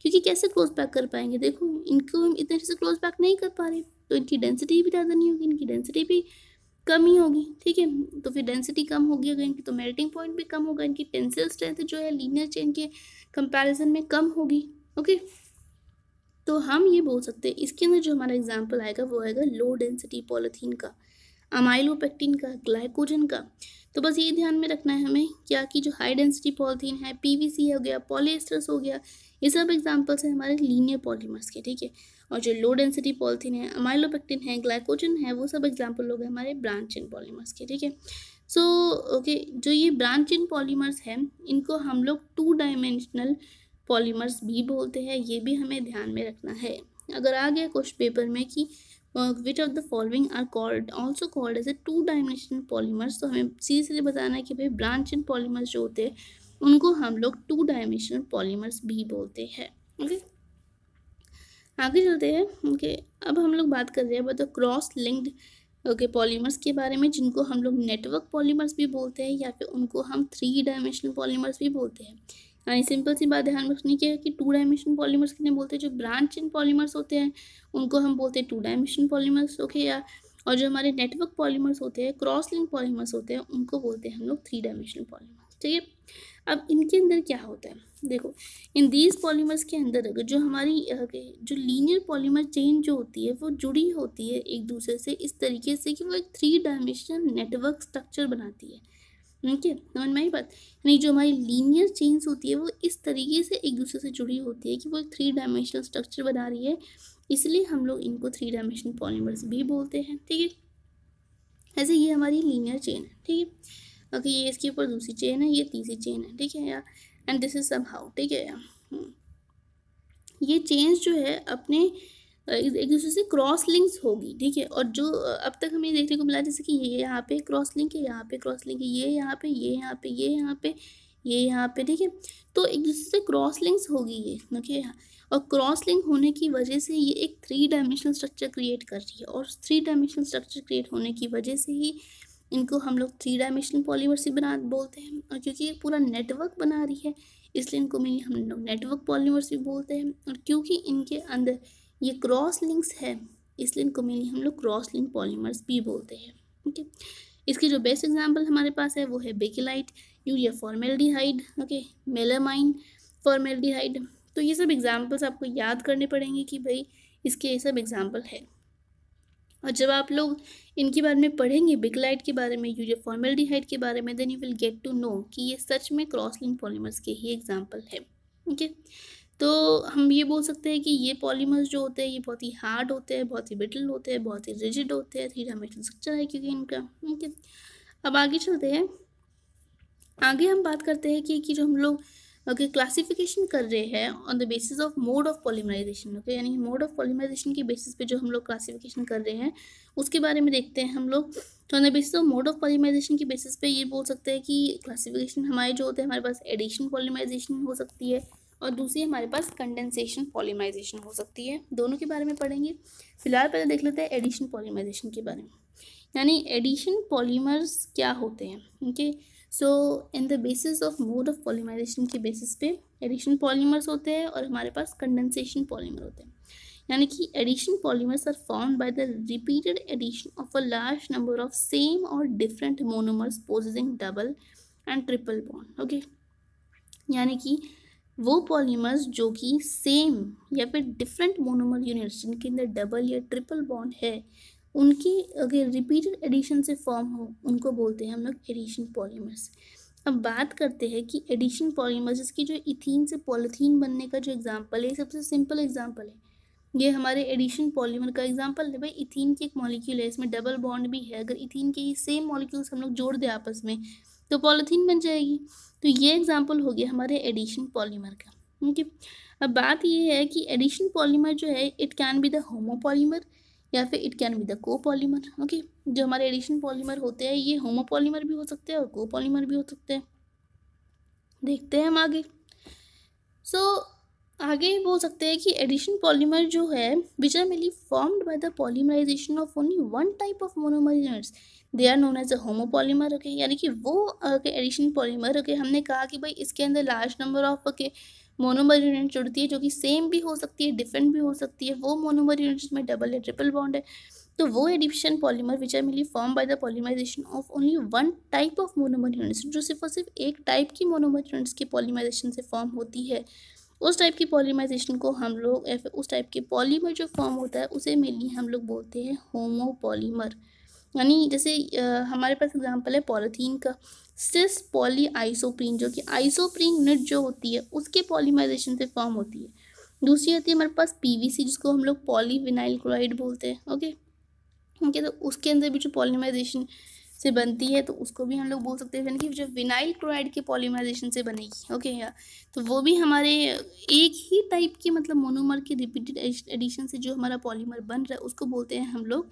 क्योंकि कैसे क्लोज पैक कर पाएंगे देखो इनको हम इतने अच्छे से क्लोज पैक नहीं कर पा रहे तो इनकी डेंसिटी भी ज़्यादा नहीं होगी इनकी डेंसिटी भी कम ही होगी ठीक है तो फिर डेंसिटी कम होगी अगर इनकी तो मेल्टिंग पॉइंट भी कम होगा इनकी टेंसिल स्ट्रेंथ जो है लीनियर चेन के कंपेरिजन में कम होगी ओके तो हम ये बोल सकते हैं इसके अंदर जो हमारा एग्जाम्पल आएगा वो आएगा लो डेंसिटी पॉलिथीन का अमाइलोपेक्टिन का ग्लाइकोजन का तो बस ये ध्यान में रखना है हमें क्या कि जो हाई डेंसिटी पॉलीथीन है पीवीसी हो गया पॉलीस्टर्स हो गया ये सब एग्जांपल्स हैं हमारे लीनियर पॉलीमर्स के ठीक है और जो लो डेंसिटी पॉलीथीन है अमाइलोपेक्टिन है ग्लाइकोजन है वो सब एग्जाम्पल लोग हैं हमारे ब्रांच इन पॉलीमर्स के ठीक है सो ओके जो ये ब्रांच इन पॉलीमर्स हैं इनको हम लोग टू डायमेंशनल पॉलीमर्स भी बोलते हैं ये भी हमें ध्यान में रखना है अगर आ गया कुछ पेपर में कि Uh, which of the following are called also called as a two dimensional polymers तो हमें सी से बताना है कि भाई ब्रांच इन पॉलीमर्स जो होते हैं उनको हम लोग टू डायमेंशनल पॉलीमर्स भी बोलते हैं ओके आगे चलते हैं ओके अब हम लोग बात कर रहे हैं about cross linked okay polymers के बारे में जिनको हम लोग नेटवर्क पॉलीमर्स भी बोलते हैं या फिर उनको हम थ्री डायमेंशनल पॉलीमर्स भी बोलते हैं सिंपल सी बात ध्यान रखनी की है कि टू डायमेंशन पॉलीमर्स कितने बोलते हैं जो ब्रांच इन पॉलीमर्स होते हैं उनको हम बोलते हैं टू डायमेंशन पॉलीमर्स ओके या और जो हमारे नेटवर्क पॉलीमर्स होते हैं क्रॉस लिंक पॉलीमर्स होते हैं उनको बोलते हैं हम लोग थ्री डायमेंशनल पॉलीमर्स ठीक है अब इनके अंदर क्या होता है देखो इन दीज पॉलीमर्स के अंदर अगर जो हमारी जो लीनियर पॉलीमर चेन जो होती है वो जुड़ी होती है एक दूसरे से इस तरीके से कि वो एक थ्री डायमेंशनल नेटवर्क स्ट्रक्चर बनाती है है समझ में आई बात यानी जो हमारी लीनियर चेंज होती है वो इस तरीके से एक दूसरे से जुड़ी होती है कि वो एक थ्री डायमेंशनल स्ट्रक्चर बना रही है इसलिए हम लोग इनको थ्री डायमेंशनल पॉलीमर्स भी बोलते हैं ठीक है ऐसे ये हमारी लीनियर चेन है ठीक है ओके ये इसके ऊपर दूसरी चेन है ये तीसरी चेन है ठीक है यार and this is somehow ठीक है यार hmm. ये चेंज जो है अपने एक दूसरे से क्रॉस लिंक्स होगी ठीक है और जो अब तक हमें देखने को मिला जैसे कि ये यहाँ पे क्रॉस लिंक है यहाँ पे क्रॉस लिंक है ये यहाँ पे ये यहाँ पे ये यहाँ पे ये यहाँ पे ठीक है तो एक दूसरे से क्रॉस लिंक्स होगी ये ओके और क्रॉस लिंक होने की वजह से ये एक थ्री डायमेंशनल स्ट्रक्चर क्रिएट कर रही है और थ्री डायमेंशनल स्ट्रक्चर क्रिएट होने की वजह से ही इनको हम लोग थ्री डायमेंशनल पॉलीमर्सी बना बोलते हैं और क्योंकि ये पूरा नेटवर्क बना रही है इसलिए इनको मिली हम लोग नेटवर्क पॉलीवर्स भी बोलते हैं और क्योंकि इनके अंदर ये क्रॉस लिंक्स है इसलिए इनको मेनली हम लोग क्रॉस लिंक पॉलीमर्स भी बोलते हैं ओके इसके जो बेस्ट एग्जाम्पल हमारे पास है वो है bakelite urea formaldehyde okay melamine formaldehyde तो ये सब एग्जाम्पल्स आपको याद करने पड़ेंगे कि भाई इसके ये सब एग्जाम्पल है और जब आप लोग इनके बारे में पढ़ेंगे बिकलाइट के बारे में यूरिया फॉर्मेल्डिहाइड के बारे में then you will get to know कि ये सच में लिंक पॉलीमर्स के ही एग्जाम्पल है ओके okay? तो हम ये बोल सकते हैं कि ये पॉलीमर्स जो होते हैं ये बहुत ही हार्ड होते हैं बहुत ही बिटल होते हैं बहुत ही रिजिड होते हैं थ्री डायमेंशनल स्ट्रक्चर है क्योंकि इनका ओके अब आगे चलते हैं आगे हम बात करते हैं कि, कि जो हम लोग ओके क्लासिफिकेशन कर रहे हैं on the basis of mode of polymerization okay यानी मोड ऑफ पॉलीमराइजेशन के बेसिस पे जो हम लोग क्लासिफिकेशन कर रहे हैं उसके बारे में देखते हैं हम लोग तो on the basis of mode of polymerization के बेसिस पे ये बोल सकते हैं कि क्लासिफिकेशन हमारे जो होते हैं हमारे पास एडिशन पॉलीमराइजेशन हो सकती है और दूसरी हमारे पास कंडेंसेशन पॉलीमाइजेशन हो सकती है दोनों के बारे में पढ़ेंगे फिलहाल पहले देख लेते हैं एडिशन पॉलीमाइजेशन के बारे में यानी एडिशन पॉलीमर्स क्या होते हैं okay so in the basis of mode of polymerization के बेसिस पे एडिशन पॉलीमर्स होते हैं और हमारे पास कंडेंसेशन पॉलीमर होते हैं यानी कि addition polymers are form by the repeated addition of a large number of same और different monomers possessing double and triple bond okay यानी कि वो पॉलीमर्स जो कि सेम या फिर डिफरेंट मोनोमर यूनिट्स जिनके अंदर डबल या ट्रिपल बॉन्ड है उनकी अगर रिपीटेड एडिशन से फॉर्म हो उनको बोलते हैं हम लोग एडिशन पॉलीमर्स अब बात करते हैं कि एडिशन पॉलीमर्स इसकी जो इथीन से पॉलीथीन बनने का जो एग्जाम्पल है सबसे सिंपल एग्जाम्पल है ये हमारे एडिशन पॉलीमर का एग्जाम्पल है भाई इथीन की एक मॉलिक्यूल है इसमें डबल बॉन्ड भी है अगर इथीन के ही सेम मॉलिक्यूल्स हम लोग जोड़ दें आपस में तो पॉलीथीन बन जाएगी तो ये एग्जाम्पल हो गया हमारे एडिशन पॉलीमर का है अब बात ये है कि एडिशन पॉलीमर जो है it can be the homopolymer या फिर it can be the copolymer okay जो हमारे एडिशन पॉलीमर होते हैं ये होमो पॉलीमर भी हो सकते हैं और को पॉलीमर भी हो सकते हैं देखते हैं हम आगे सो so, आगे बोल सकते हैं कि एडिशन पॉलीमर जो है which are mainly formed by the polymerization of only one type of monomer units they are known as a homopolymer okay यानी कि वो ओके एडिशन पॉलीमर ओके हमने कहा कि भाई इसके अंदर large number of okay monomer unit जुड़ती है जो कि सेम भी हो सकती है डिफरेंट भी हो सकती है वो मोनोमर यूनिट जिसमें डबल है ट्रिपल बॉन्ड है तो वो addition polymer which are mainly form by the polymerization of only one type of monomer units जो सिर्फ और सिर्फ एक टाइप की मोनोमर यूनिट्स की पॉलीमाइजेशन से फॉर्म होती है उस टाइप की पॉलीमाइजेशन को हम लोग उस टाइप के पॉलीमर जो फॉर्म होता है उसे मेनली हम लोग बोलते हैं होमो पॉलीमर यानी जैसे हमारे पास एग्जांपल है पॉलीथीन का सिस पॉली आइसोप्रीन जो कि आइसोप्रीन नट जो होती है उसके पॉलीमाइजेशन से फॉर्म होती है दूसरी होती है हमारे पास पीवीसी जिसको हम लोग पॉलीविनाइल क्लोराइड बोलते हैं ओके ओके तो उसके अंदर भी जो पॉलीमाइजेशन से बनती है तो उसको भी हम लोग बोल सकते हैं यानी कि जो विनाइल क्लोराइड के पॉलीमराइजेशन से बनेगी ओके या तो वो भी हमारे एक ही टाइप के मतलब मोनोमर के रिपीटेड एडिशन से जो हमारा पॉलीमर बन रहा है उसको बोलते हैं हम लोग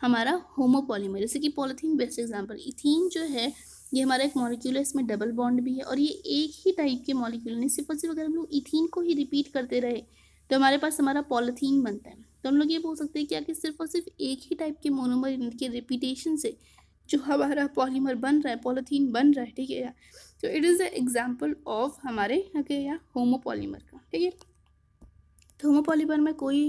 हमारा होमोपोलीमर जैसे कि पॉलीथीन बेस्ट एग्जांपल इथीन जो है ये हमारा एक मॉलिक्यूल है इसमें डबल बॉन्ड भी है और ये एक ही टाइप के मॉलिक्यूल नहीं सिर्फ और सिर्फ अगर हम लोग इथीन को ही रिपीट करते रहे तो हमारे पास हमारा पॉलीथीन बनता है तो हम लोग ये बोल सकते हैं कि आगे सिर्फ और सिर्फ एक ही टाइप के मोनोमर इनके रिपीटेशन से जो हमारा पॉलीमर बन रहा है पॉलीथीन बन रहा है ठीक है यार तो it is a example of हमारे के यार होमोपोलीमर का ठीक है तो होमोपोलीमर में कोई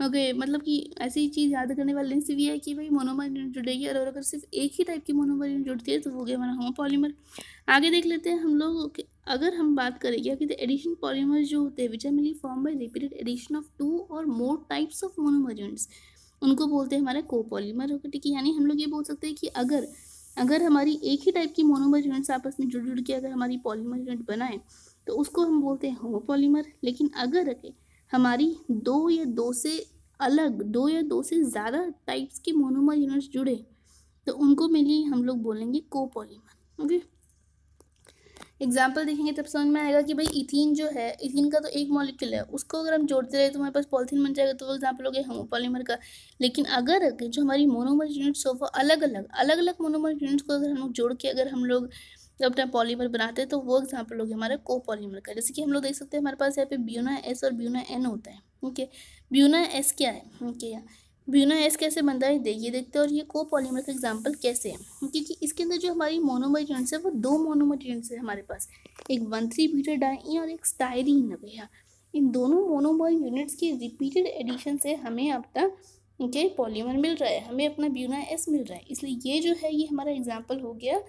ओके okay, मतलब कि ऐसी चीज़ याद करने वाले से भी है कि भाई मोनोमर यूनिट जुड़ेगी और अगर सिर्फ एक ही टाइप की मोनोमर यूनिट जुड़ती है तो वो गया हमारा होमो पॉलीमर आगे देख लेते हैं हम लोग अगर हम बात करेंगे कि तो एडिशन पॉलीमर जो होते हैं which are mainly form by repeated addition of two और more types of monomer units उनको बोलते हैं हमारा को पॉलीमर ओके ठीक है यानी हम लोग ये बोल सकते हैं कि अगर अगर हमारी एक ही टाइप की मोनोमर यूनिट्स आपस में जुड़ जुड़ के अगर हमारी पॉलीमर यूनिट बनाए तो उसको हम बोलते हैं होमो पॉलीमर लेकिन अगर हमारी दो या दो से अलग दो या दो से ज़्यादा टाइप्स के मोनोमर यूनिट्स जुड़े तो उनको मिली हम लोग बोलेंगे पॉलीमर ओके एग्जाम्पल देखेंगे तब समझ में आएगा कि भाई इथिन जो है इथिन का तो एक मॉलिक्यूल है उसको अगर हम जोड़ते रहे तो हमारे पास पॉलिथीन बन जाएगा तो वो एग्जाम्पल हो गया होमोपॉलीमर का लेकिन अगर जो हमारी मोनोमर यूनिट्स हो वो अलग अलग अलग अलग मोनोमर यूनिट्स को अगर हम लोग जोड़ के अगर हम लोग जब तो अपना पॉलीमर बनाते हैं तो वो एग्जाम्पल हो गया हमारा को पॉलीमर का जैसे कि हम लोग देख सकते हैं हमारे पास यहाँ पे ब्यूना एस और ब्यूना एन होता है ओके ब्यूना एस क्या है ओके यहाँ ब्यूना एस कैसे बनता है देखिए देखते हैं और ये को पॉलीमर का एग्जाम्पल कैसे है क्योंकि इसके अंदर जो हमारी मोनोमर यूनिट्स है वो दो मोनोमर यूनिट्स है हमारे पास एक वन थ्री बीटर डाइन और एक स्टायरीन है भैया इन दोनों मोनोमर यूनिट्स की रिपीटेड एडिशन से हमें अपना के पॉलीमर मिल रहा है हमें अपना ब्यूना एस मिल रहा है इसलिए ये जो है ये हमारा एग्जाम्पल हो गया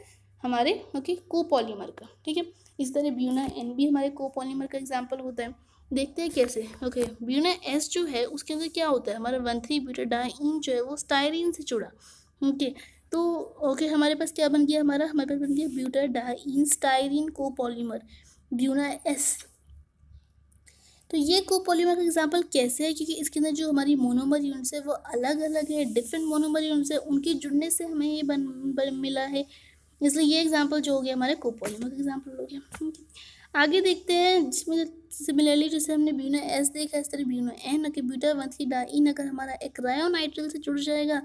हमारे ओके कोपोलीमर का ठीक है इस तरह ब्यूना एन भी हमारे कोपोलीमर का एग्जाम्पल होता है देखते हैं कैसे ओके ब्यूना एस जो है उसके अंदर क्या होता है हमारा वन थ्री ब्यूटाडाइन जो है वो स्टायरीन से जुड़ा ओके तो ओके हमारे पास क्या बन गया हमारा हमारे पास बन गया butadiene styrene copolymer buna S तो ये कोपोलीमर का एग्जाम्पल कैसे है क्योंकि इसके अंदर जो हमारी मोनोमर यूनिट्स है वो अलग अलग है डिफरेंट मोनोमर यूनिट्स है उनके जुड़ने से हमें ये बन, बन मिला है इसलिए ये एग्जाम्पल जो हो गया हमारे कोपोलिमा का एग्जाम्पल हो गया आगे देखते हैं जिसमें सिमिलरली जैसे हमने ब्यूनो एस देखा इस तरह ब्यूनो एन के ब्यूटा वन थी न अगर e, हमारा एक रायोनाइट्रिल से जुड़ जाएगा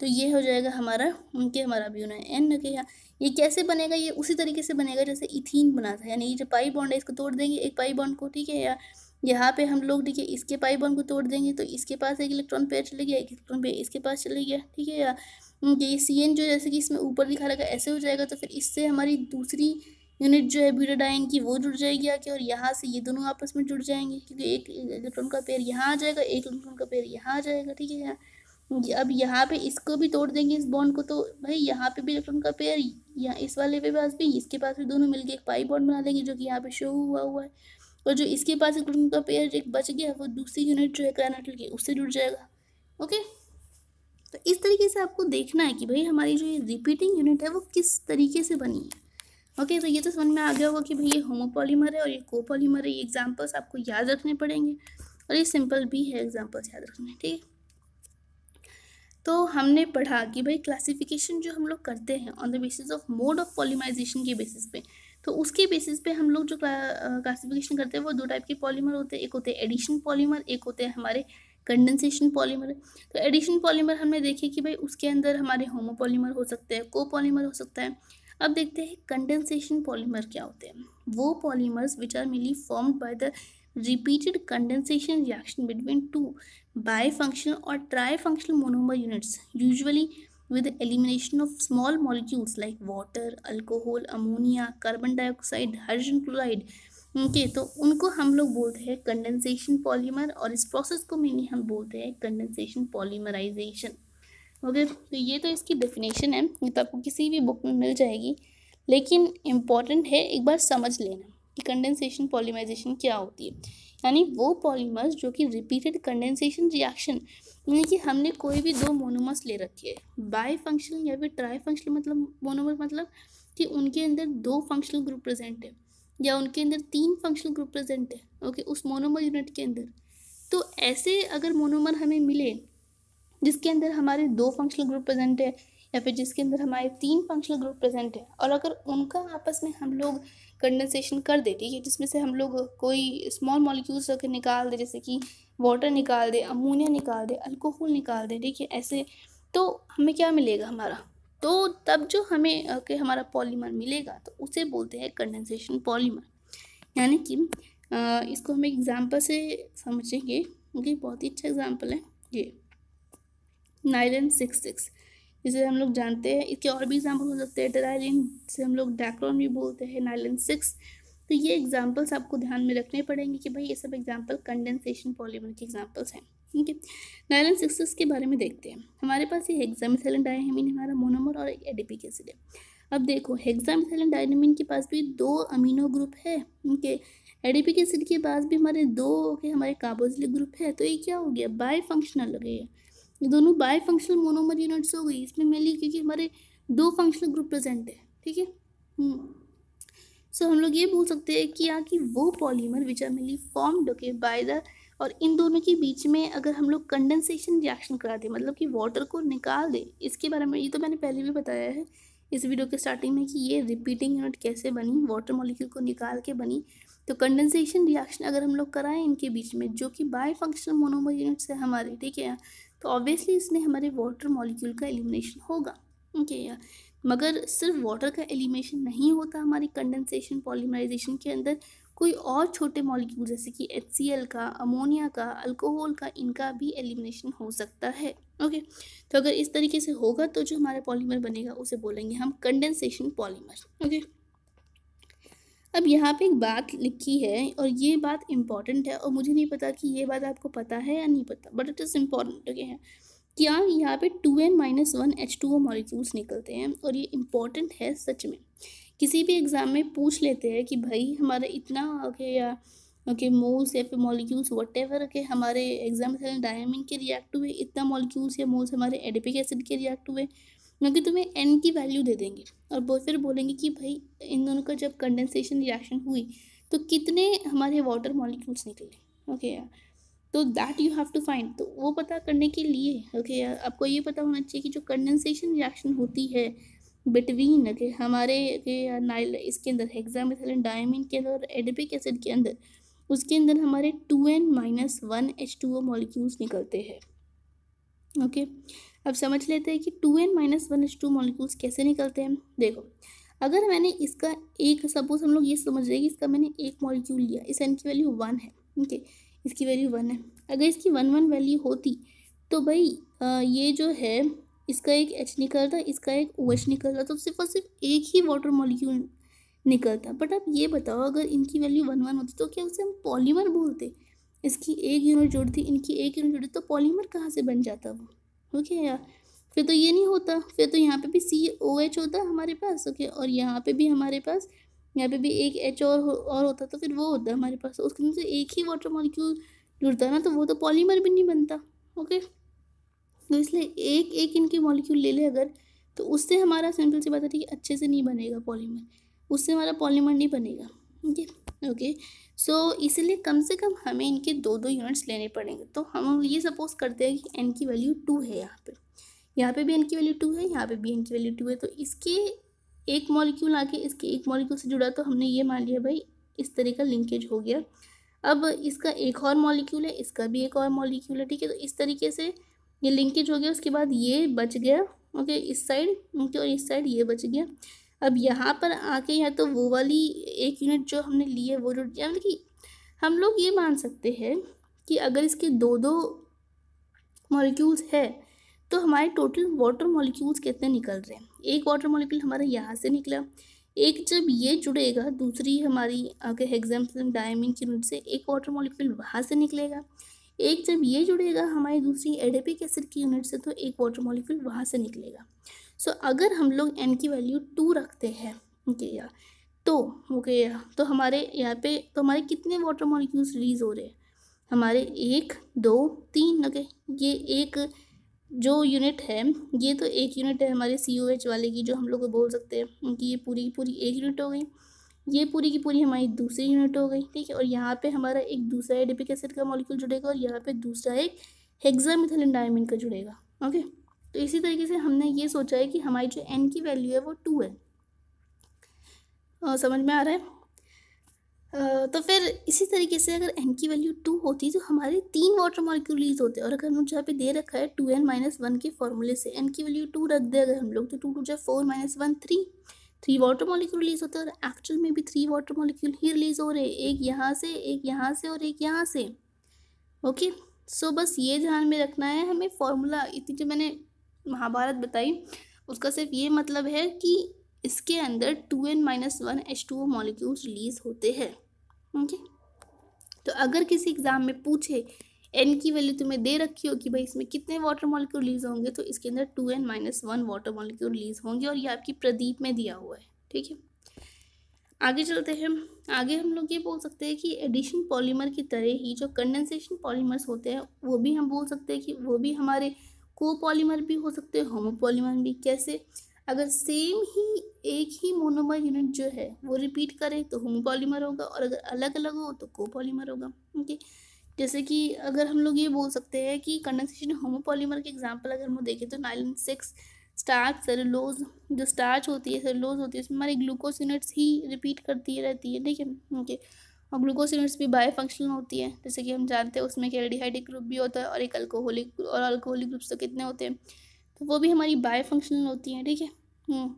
तो ये हो जाएगा हमारा उनके हमारा ब्यूनो एन के यहाँ ये कैसे बनेगा ये उसी तरीके से बनेगा जैसे इथीन बना था यानी ये जो पाई बॉन्ड है इसको तोड़ देंगे एक पाई बॉन्ड को ठीक है या यहाँ पे हम लोग देखिए इसके पाई बॉन्ड को तोड़ देंगे तो इसके पास एक इलेक्ट्रॉन पेयर चले गया एक इलेक्ट्रॉन पेयर इसके पास चले गया ठीक है या ये सी एन जो जैसे कि इसमें ऊपर दिखा लगा ऐसे हो जाएगा तो फिर इससे हमारी दूसरी यूनिट जो है ब्यूटाडाइन की वो जुड़ जाएगी आके और यहाँ से ये दोनों आपस में जुड़ जाएंगे क्योंकि एक इलेक्ट्रॉन का पेयर यहाँ आ जाएगा एक इलेक्ट्रॉन का पेयर यहाँ आ जाएगा ठीक है यार अब यहाँ पे इसको भी तोड़ देंगे इस बॉन्ड को तो भाई यहाँ पे भी इलेक्ट्रॉन का पेयर यहाँ इस वाले पे पास भी इसके पास भी दोनों मिलके एक पाई बॉन्ड बना लेंगे जो कि यहाँ पे शो हुआ हुआ है और जो इसके पास इलेक्ट्रॉन का पेयर एक बच गया वो दूसरी यूनिट जो है कैनाटल की उससे जुड़ जाएगा ओके तो इस तरीके से आपको देखना है कि भाई हमारी जो ये रिपीटिंग यूनिट है वो किस तरीके से बनी है ओके तो ये तो समझ में आ गया होगा कि भाई ये होमोपॉलीमर है और ये कोपॉलीमर है ये एग्जाम्पल्स आपको याद रखने पड़ेंगे और ये सिंपल भी है एग्जाम्पल्स याद रखने ठीक है तो हमने पढ़ा कि भाई क्लासिफिकेशन जो हम लोग करते हैं on the basis of mode of polymerization के बेसिस पे तो उसके बेसिस पे हम लोग जो क्लासिफिकेशन करते हैं वो दो टाइप के पॉलीमर होते हैं एक होते हैं एडिशन पॉलीमर एक होते हैं हमारे कंडेंसेशन पॉलीमर तो एडिशन पॉलीमर हमने देखे कि भाई उसके अंदर हमारे होमोपॉलीमर हो सकते हैं को पॉलीमर हो सकता है अब देखते हैं कंडेंसेशन पॉलीमर क्या होते हैं वो polymers which are mainly form by the repeated condensation reaction between two bifunctional और trifunctional monomer units usually with the elimination of small molecules like water, alcohol, ammonia, carbon dioxide, hydrogen chloride. Okay तो उनको हम लोग बोलते हैं condensation polymer और इस process को मेनली हम बोलते हैं कंडेंसेशन पॉलीमराइजेशन ओके तो ये तो इसकी डेफिनेशन है ये तो आपको किसी भी बुक में मिल जाएगी लेकिन इम्पॉर्टेंट है एक बार समझ लेना कि कंडेंसेशन पॉलीमराइजेशन क्या होती है यानी वो पॉलीमर्स जो कि रिपीटेड कंडेंसेशन रिएक्शन यानी कि हमने कोई भी दो मोनोमर्स ले रखी है बाई फंक्शनल या फिर ट्राई फंक्शनल मतलब मोनोमर मतलब कि उनके अंदर दो फंक्शनल ग्रुप प्रेजेंट है या उनके अंदर तीन फंक्शनल ग्रुप प्रेजेंट है ओके उस मोनोमर यूनिट के अंदर तो ऐसे अगर मोनोमर हमें मिले जिसके अंदर हमारे दो फंक्शनल ग्रुप प्रेजेंट है या फिर जिसके अंदर हमारे तीन फंक्शनल ग्रुप प्रेजेंट है और अगर उनका आपस में हम लोग कंडेंसेशन कर दे ठीक है जिसमें से हम लोग कोई स्मॉल मॉलिक्यूल्स अगर निकाल दे जैसे कि वाटर निकाल दे अमोनिया निकाल दे अल्कोहल निकाल दे ठीक है ऐसे तो हमें क्या मिलेगा हमारा तो तब जो हमें के हमारा पॉलीमर मिलेगा तो उसे बोलते हैं कंडेंसेशन पॉलीमर यानी कि इसको हम एग्ज़ाम्पल से समझेंगे क्योंकि बहुत ही अच्छा एग्ज़ाम्पल है ये नाइलन सिक्स सिक्स जिसे हम लोग जानते हैं इसके और भी एग्जाम्पल हो सकते हैं टेराइलिन जिसे हम लोग डैक्रॉन भी बोलते हैं नाइलन सिक्स तो ये एग्जाम्पल्स आपको ध्यान में रखने पड़ेंगे कि भाई ये सब एग्जाम्पल कंडेंसेशन पॉलीमर के एग्जाम्पल्स हैं ठीक है नाइलन सिक्स के बारे में देखते हैं हमारे पास ये हेक्सामिथाइलिन डायमीन हमारा मोनोमर और एक एडिपिक एसिड है अब देखो हेक्सामिथाइलिन डायनमिन के पास भी दो अमीनो ग्रुप है उनके एडिपिक एसिड के पास भी हमारे दो के हमारे कार्बोजिलिक ग्रुप है तो ये क्या हो गया बाई फंक्शनल हो गया ये दोनों बाई फंक्शनल मोनोमर यूनिट्स हो गई इसमें मिली क्योंकि हमारे दो फंक्शनल ग्रुप प्रेजेंट है ठीक है सो हम्म। हम लोग ये बोल सकते हैं कि यहाँ की वो polymer which are mainly formed okay by the और इन दोनों के बीच में अगर हम लोग कंडेंसेशन रिएक्शन करा दें मतलब कि वाटर को निकाल दें इसके बारे में ये तो मैंने पहले भी बताया है इस वीडियो के स्टार्टिंग में कि ये रिपीटिंग यूनिट कैसे बनी वाटर मॉलिक्यूल को निकाल के बनी तो कंडेंसेशन रिएक्शन अगर हम लोग कराएं इनके बीच में जो कि बाई फंक्शनल मोनोमर यूनिट्स है हमारे ठीक है तो ऑब्वियसली इसमें हमारे वाटर मॉलिक्यूल का एलिमिनेशन होगा ओके okay, मगर सिर्फ वाटर का एलिमिनेशन नहीं होता हमारी कंडेंसेशन पॉलीमराइजेशन के अंदर कोई और छोटे मॉलिक्यूल जैसे कि एच का अमोनिया का अल्कोहल का इनका भी एलिमिनेशन हो सकता है ओके okay, तो अगर इस तरीके से होगा तो जो हमारा पॉलीमर बनेगा उसे बोलेंगे हम कंडेंसेशन पॉलीमर ओके okay? अब यहाँ पे एक बात लिखी है और ये बात इम्पॉर्टेंट है और मुझे नहीं पता कि ये बात आपको पता है या नहीं पता but it is important okay है क्या यहाँ पे two n minus one H two O molecules निकलते हैं और ये इम्पॉर्टेंट है सच में किसी भी एग्ज़ाम में पूछ लेते हैं कि भाई हमारा इतना ओके या ओके मोल्स या फिर मॉलिक्यूल्स वट एवर के हमारे एग्जाम डायमिन के रिएक्ट हुए इतना मॉलिक्यूल्स या मोल्स हमारे एडिपिक एसिड के रिएक्ट हुए क्योंकि तुम्हें एन की वैल्यू दे देंगे और फिर बोलेंगे कि भाई इन दोनों का जब कंडेंसेशन रिएक्शन हुई तो कितने हमारे वाटर मॉलिक्यूल्स निकले ओके यार तो that you have to find तो वो पता करने के लिए ओके यार आपको ये पता होना चाहिए कि जो कंडेंसेशन रिएक्शन होती है बिटवीन ओके हमारे नाइल इसके अंदर एग्जाम्पल डायमिन के अंदर और एडिपिक एसिड के अंदर उसके अंदर हमारे two n minus one H two O molecules निकलते हैं ओके okay? अब समझ लेते हैं कि two n minus one H two molecules कैसे निकलते हैं देखो अगर मैंने इसका एक सपोज हम लोग ये समझ रहे हैं कि इसका मैंने एक मॉलिक्यूल लिया इस एन की वैल्यू वन है ओके इसकी वैल्यू वन है अगर इसकी वन वन वैल्यू होती तो भाई आ, ये जो है इसका एक एच निकलता इसका एक ओ OH एच निकलता तो सिर्फ और सिर्फ एक ही वाटर मॉलिक्यूल निकलता बट आप ये बताओ अगर इनकी वैल्यू वन वन होती तो क्या उसे हम पॉलीमर बोलते इसकी एक यूनिट जुड़ती इनकी एक यूनिट जुड़ती तो पॉलीमर कहाँ से बन जाता वो ओके okay, फिर तो ये नहीं होता फिर तो यहाँ पे भी सी ओ एच होता हमारे पास ओके okay, और यहाँ पे भी हमारे पास यहाँ पे भी एक एच और हो, और होता तो फिर वो होता हमारे पास उसके अंदर से तो एक ही वाटर मॉलिक्यूल जुड़ता ना तो वो तो पॉलीमर भी नहीं बनता ओके okay? तो इसलिए एक एक इनके मॉलिक्यूल ले लें अगर तो उससे हमारा सिंपल सी बात है कि अच्छे से नहीं बनेगा पॉलीमर उससे हमारा पॉलीमर नहीं बनेगा ठीक है ओके सो इसलिए कम से कम हमें इनके दो दो यूनिट्स लेने पड़ेंगे तो हम ये सपोज करते हैं कि एन की वैल्यू टू है यहाँ पे यहाँ पे भी एन की वैल्यू टू है यहाँ पे भी एन की वैल्यू टू है तो इसके एक मॉलिक्यूल आके इसके एक मॉलिक्यूल से जुड़ा तो हमने ये मान लिया भाई इस तरह का लिंकेज हो गया अब इसका एक और मॉलिक्यूल है इसका भी एक और मॉलिक्यूल है ठीक है तो इस तरीके से ये लिंकेज हो गया उसके बाद ये बच गया ओके इस साइड ओके और इस साइड ये बच गया अब यहाँ पर आके या तो वो वाली एक यूनिट जो हमने ली है वो जुड़ जाए कि हम लोग ये मान सकते हैं कि अगर इसके दो दो मॉलिक्यूल्स है तो हमारे टोटल वाटर मॉलिक्यूल्स कितने निकल रहे हैं एक वाटर मॉलिक्यूल हमारा यहाँ से निकला एक जब ये जुड़ेगा दूसरी हमारी अगर एग्जाम्पल डायमिन की यूनिट से एक वाटर मॉलिक्यूल वहाँ से निकलेगा एक जब ये जुड़ेगा हमारी दूसरी एडेपिक एसिड की यूनिट से तो एक वाटर मॉलिक्यूल वहाँ से निकलेगा सो so, अगर हम लोग एन की वैल्यू टू रखते हैं ओके यार तो ओके यार तो हमारे यहाँ पे तो हमारे कितने वाटर मॉलिक्यूल्स रिलीज़ हो रहे हैं हमारे एक दो तीन ओके ये एक जो यूनिट है ये तो एक यूनिट है हमारे सी ओ एच वाले की जो हम लोग बोल सकते हैं कि ये पूरी की पूरी एक यूनिट हो गई ये पूरी की पूरी हमारी दूसरी यूनिट हो गई ठीक है और यहाँ पे हमारा एक दूसरा एडिपिक एसिड का मॉलिक्यूल जुड़ेगा और यहाँ पे दूसरा एक हेक्सामिथिलिन डायमंड का जुड़ेगा ओके तो इसी तरीके से हमने ये सोचा है कि हमारी जो एन की वैल्यू है वो टू है आ, समझ में आ रहा है आ, तो फिर इसी तरीके से अगर एन की वैल्यू टू होती तो हमारे तीन वाटर मॉलिक्यूल्स होते और अगर हम जहाँ पे दे रखा है टू एन माइनस वन के फॉर्मूले से एन की वैल्यू टू रख दे अगर हम लोग तो टू टू है four minus one three three water molecule release होते हैं और एक्चुअल में भी थ्री वाटर मॉलिक्यूल ही रिलीज़ हो रहे हैं एक यहाँ से एक यहाँ से और एक यहाँ से ओके सो so, बस ये ध्यान में रखना है हमें फॉर्मूला इतनी जो मैंने महाभारत बताई उसका सिर्फ ये मतलब है कि इसके अंदर two n minus one H two O molecules release होते हैं ओके तो अगर किसी एग्ज़ाम में पूछे एन की वैल्यू तुम्हें दे रखी हो कि भाई इसमें कितने वाटर मॉलिक्यूल रिलीज होंगे तो इसके अंदर two n minus one water molecule release होंगे और ये आपकी प्रदीप में दिया हुआ है ठीक है आगे चलते हैं आगे हम लोग ये बोल सकते हैं कि एडिशन पॉलीमर की तरह ही जो कंडेंसेशन पॉलीमर्स होते हैं वो भी हम बोल सकते हैं कि वो भी हमारे कोपॉलीमर भी हो सकते हैं होमोपॉलीमर भी कैसे अगर सेम ही एक ही मोनोमर यूनिट जो है वो रिपीट करे तो होमोपॉलीमर होगा और अगर अलग अलग हो तो कोपॉलीमर होगा ओके जैसे कि अगर हम लोग ये बोल सकते हैं कि कंडेंसेशन होमोपॉलीमर के एग्जांपल अगर हम देखें तो नाइलन सिक्स स्टार्च सेलुलोज जो स्टार्च होती है सेलुलोज होती है उसमें हमारी ग्लूकोज यूनिट्स ही रिपीट करती रहती है ठीक है ओके और ग्लूकोज यूनिट्स भी बायो फंक्शनल होती है जैसे कि हम जानते हैं उसमें एल्डिहाइडिक ग्रुप भी होता है और एक अल्कोहलिक और अल्कोहलिक ग्रुप्स तो कितने होते हैं तो वो भी हमारी बायो फंक्शनल होती हैं ठीक है सो हम्म।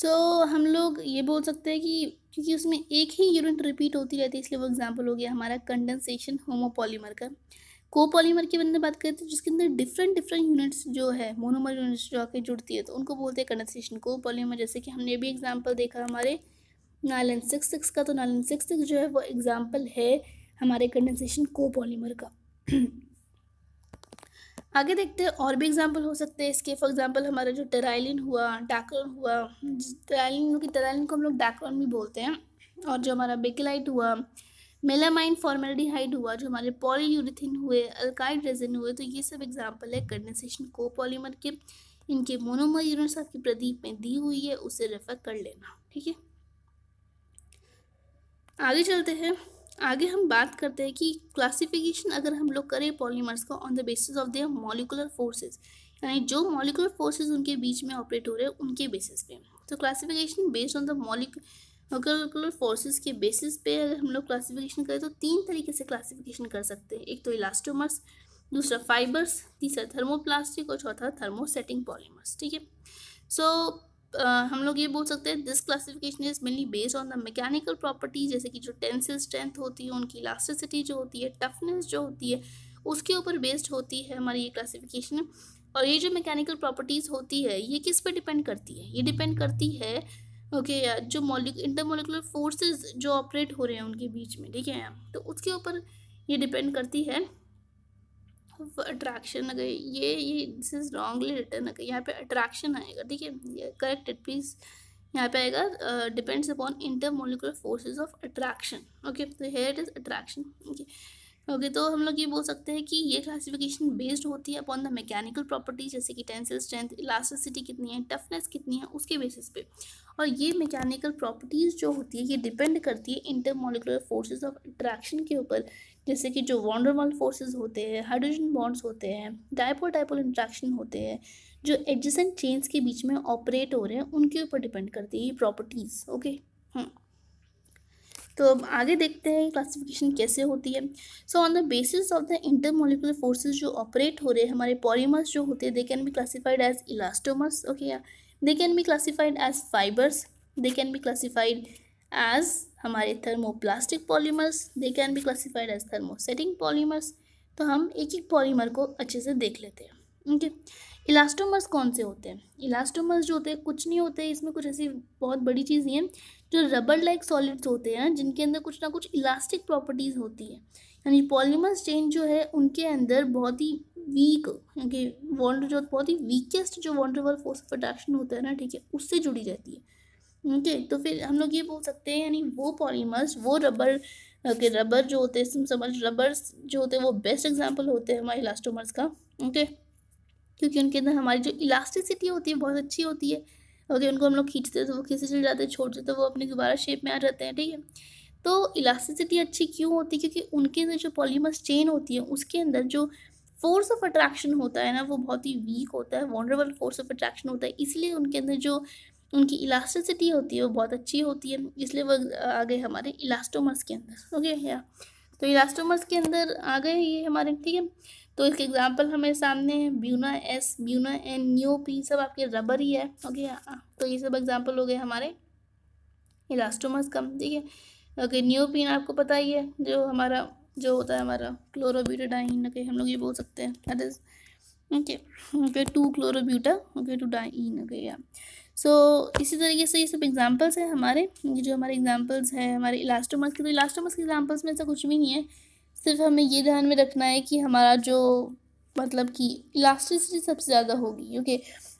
so, हम लोग ये बोल सकते हैं कि क्योंकि उसमें एक ही यूनिट रिपीट होती रहती है इसलिए वो एग्जाम्पल हो गया हमारा कंडेंसेशन होमोपोलीमर का कोपोलीमर के अंदर बात करें तो जिसके अंदर डिफरेंट डिफरेंट यूनिट्स जो है मोनोमर यूनिट्स जो आके जुड़ती है तो उनको बोलते हैं कंडेंसेशन कोपोलीमर जैसे कि हमने भी एग्जाम्पल देखा हमारे नालन सिक्स सिक्स का तो नालन सिक्स सिक्स जो है वो एग्ज़ाम्पल है हमारे कंडेंसेशन को पॉलीमर का आगे देखते हैं और भी एग्जाम्पल हो सकते हैं इसके फॉर एग्जाम्पल हमारा जो टेराइलिन हुआ डाक्रॉन हुआ टेराइलिन की टेराइलिन को हम लोग डाक्रॉन भी बोलते हैं और जो हमारा बेकेलाइट हुआ मेलामाइन हाइड हुआ जो हमारे पॉलीयूरिथिन हुए अल्काइड रेजिन हुए तो ये सब एग्जाम्पल है कंडेंसेशन को पॉलीमर के इनके मोनोमर यूनिट्स आपकी प्रदीप में दी हुई है उसे रेफर कर लेना ठीक है आगे चलते हैं आगे हम बात करते हैं कि क्लासिफिकेशन अगर हम लोग करें पॉलीमर्स का on the basis of their molecular forces यानी जो मॉलिकुलर फोर्सेस उनके बीच में ऑपरेट हो रहे हैं उनके बेसिस पे तो classification based on the molecular forces के बेसिस पे अगर हम लोग क्लासिफिकेशन करें तो तीन तरीके से क्लासिफिकेशन कर सकते हैं एक तो इलास्टोमर्स दूसरा फाइबर्स तीसरा थर्मोप्लास्टिक और चौथा थर्मोसेटिंग पॉलीमर्स ठीक है सो हम लोग ये बोल सकते हैं this classification is mainly based on the mechanical property जैसे कि जो टेंसिल स्ट्रेंथ होती है उनकी इलास्टिसिटी जो होती है टफनेस जो होती है उसके ऊपर बेस्ड होती है हमारी ये क्लासिफिकेशन और ये जो मैकेनिकल प्रॉपर्टीज़ होती है ये किस पे डिपेंड करती है ये डिपेंड करती है ओके okay, जो इंटर इंटरमोलिकुलर फोर्सेज जो ऑपरेट हो रहे हैं उनके बीच में ठीक है तो उसके ऊपर ये डिपेंड करती है ऑफ अट्रैक्शन अगर ये ये दिस इज़ रॉन्गली रिटर्न अगर यहाँ पे अट्रैक्शन आएगा ठीक है करेक्ट इट प्लीज़ यहाँ पे आएगा depends upon intermolecular forces of attraction okay तो here it is attraction okay okay तो हम लोग ये बोल सकते हैं कि ये क्लासिफिकेशन बेस्ड होती है अपॉन द मैकेनिकल प्रॉपर्टीज जैसे कि टेंसिल स्ट्रेंथ इलास्टिसिटी कितनी है टफनेस कितनी है उसके बेसिस पे और ये मैकेनिकल प्रॉपर्टीज़ जो होती है ये डिपेंड करती है इंटरमोलिकुलर फोर्सेज ऑफ अट्रैक्शन के ऊपर जैसे कि जो वॉन्डरवाल फोर्सेस होते हैं हाइड्रोजन बॉन्ड्स होते हैं डायपोल डायपोल इंट्रैक्शन होते हैं जो एडजेसेंट चेन्स के बीच में ऑपरेट हो रहे हैं उनके ऊपर डिपेंड करती है ये प्रॉपर्टीज़ ओके हाँ तो अब आगे देखते हैं क्लासिफिकेशन कैसे होती है so on the basis of the intermolecular forces जो ऑपरेट हो रहे हैं हमारे पॉलीमर्स जो होते हैं they can be classified as elastomers okay they can be classified as fibres they can be classified as हमारे thermoplastic polymers they can be classified as thermosetting polymers तो हम एक एक पॉलीमर को अच्छे से देख लेते हैं ओके इलास्टोमर्स कौन से होते हैं इलास्टोमर्स जो होते हैं कुछ नहीं होते इसमें कुछ ऐसी बहुत बड़ी चीज़ नहीं है जो रबर लाइक सॉलिड्स होते हैं जिनके अंदर कुछ ना कुछ इलास्टिक प्रॉपर्टीज़ होती है यानी पॉलीमर्स चेन जो है उनके अंदर बहुत ही वीक यानी वॉन्ड जो बहुत ही वीकेस्ट जो वॉन्डरबल फोर्स ऑफ अट्रैक्शन होता है ना ठीक है उससे जुड़ी रहती है ओके तो फिर हम लोग ये बोल सकते हैं यानी वो पॉलीमर्स वो रबर के रबर जो होते हैं समझ रबर्स जो होते हैं वो बेस्ट एग्जाम्पल होते हैं हमारे इलास्टोमर्स का ओके क्योंकि उनके अंदर हमारी जो इलास्टिसिटी होती है बहुत अच्छी होती है ओके उनको हम लोग खींचते तो वो खींचे चले जाते हैं छोड़ते तो वो अपने दोबारा शेप में आ जाते हैं ठीक है तो इलास्टिसिटी अच्छी क्यों होती है क्योंकि उनके अंदर जो पॉलीमर्स चेन होती है उसके अंदर जो फोर्स ऑफ अट्रैक्शन होता है ना वो बहुत ही वीक होता है वॉन्डरबल फोर्स ऑफ अट्रैक्शन होता है इसलिए उनके अंदर जो उनकी इलास्टिसिटी होती है वो बहुत अच्छी होती है इसलिए वो आ गए हमारे इलास्टोमर्स के अंदर ओके या तो इलास्टोमर्स के अंदर आ गए ये हमारे ठीक है तो इसके एग्जाम्पल हमारे सामने है ब्यूना एस ब्यूना एन न्यू पी सब आपके रबर ही है ओके तो ये सब एग्जाम्पल हो गए हमारे इलास्टोमर्स का ठीक है ओके न्योपिन आपको पता ही है जो हमारा जो होता है हमारा क्लोरोब्यूटाडाइन ओके हम लोग ये बोल सकते हैं that is okay okay two chlorobuta okay two diene okay या सो so, इसी तरीके से ये सब एग्जांपल्स हैं हमारे जो हमारे एग्जांपल्स हैं हमारे इलास्टोमर्स के तो इलास्टोमर्स के एग्जांपल्स में ऐसा कुछ भी नहीं है सिर्फ हमें ये ध्यान में रखना है कि हमारा जो मतलब कि इलास्टिसिटी सबसे ज़्यादा होगी ओके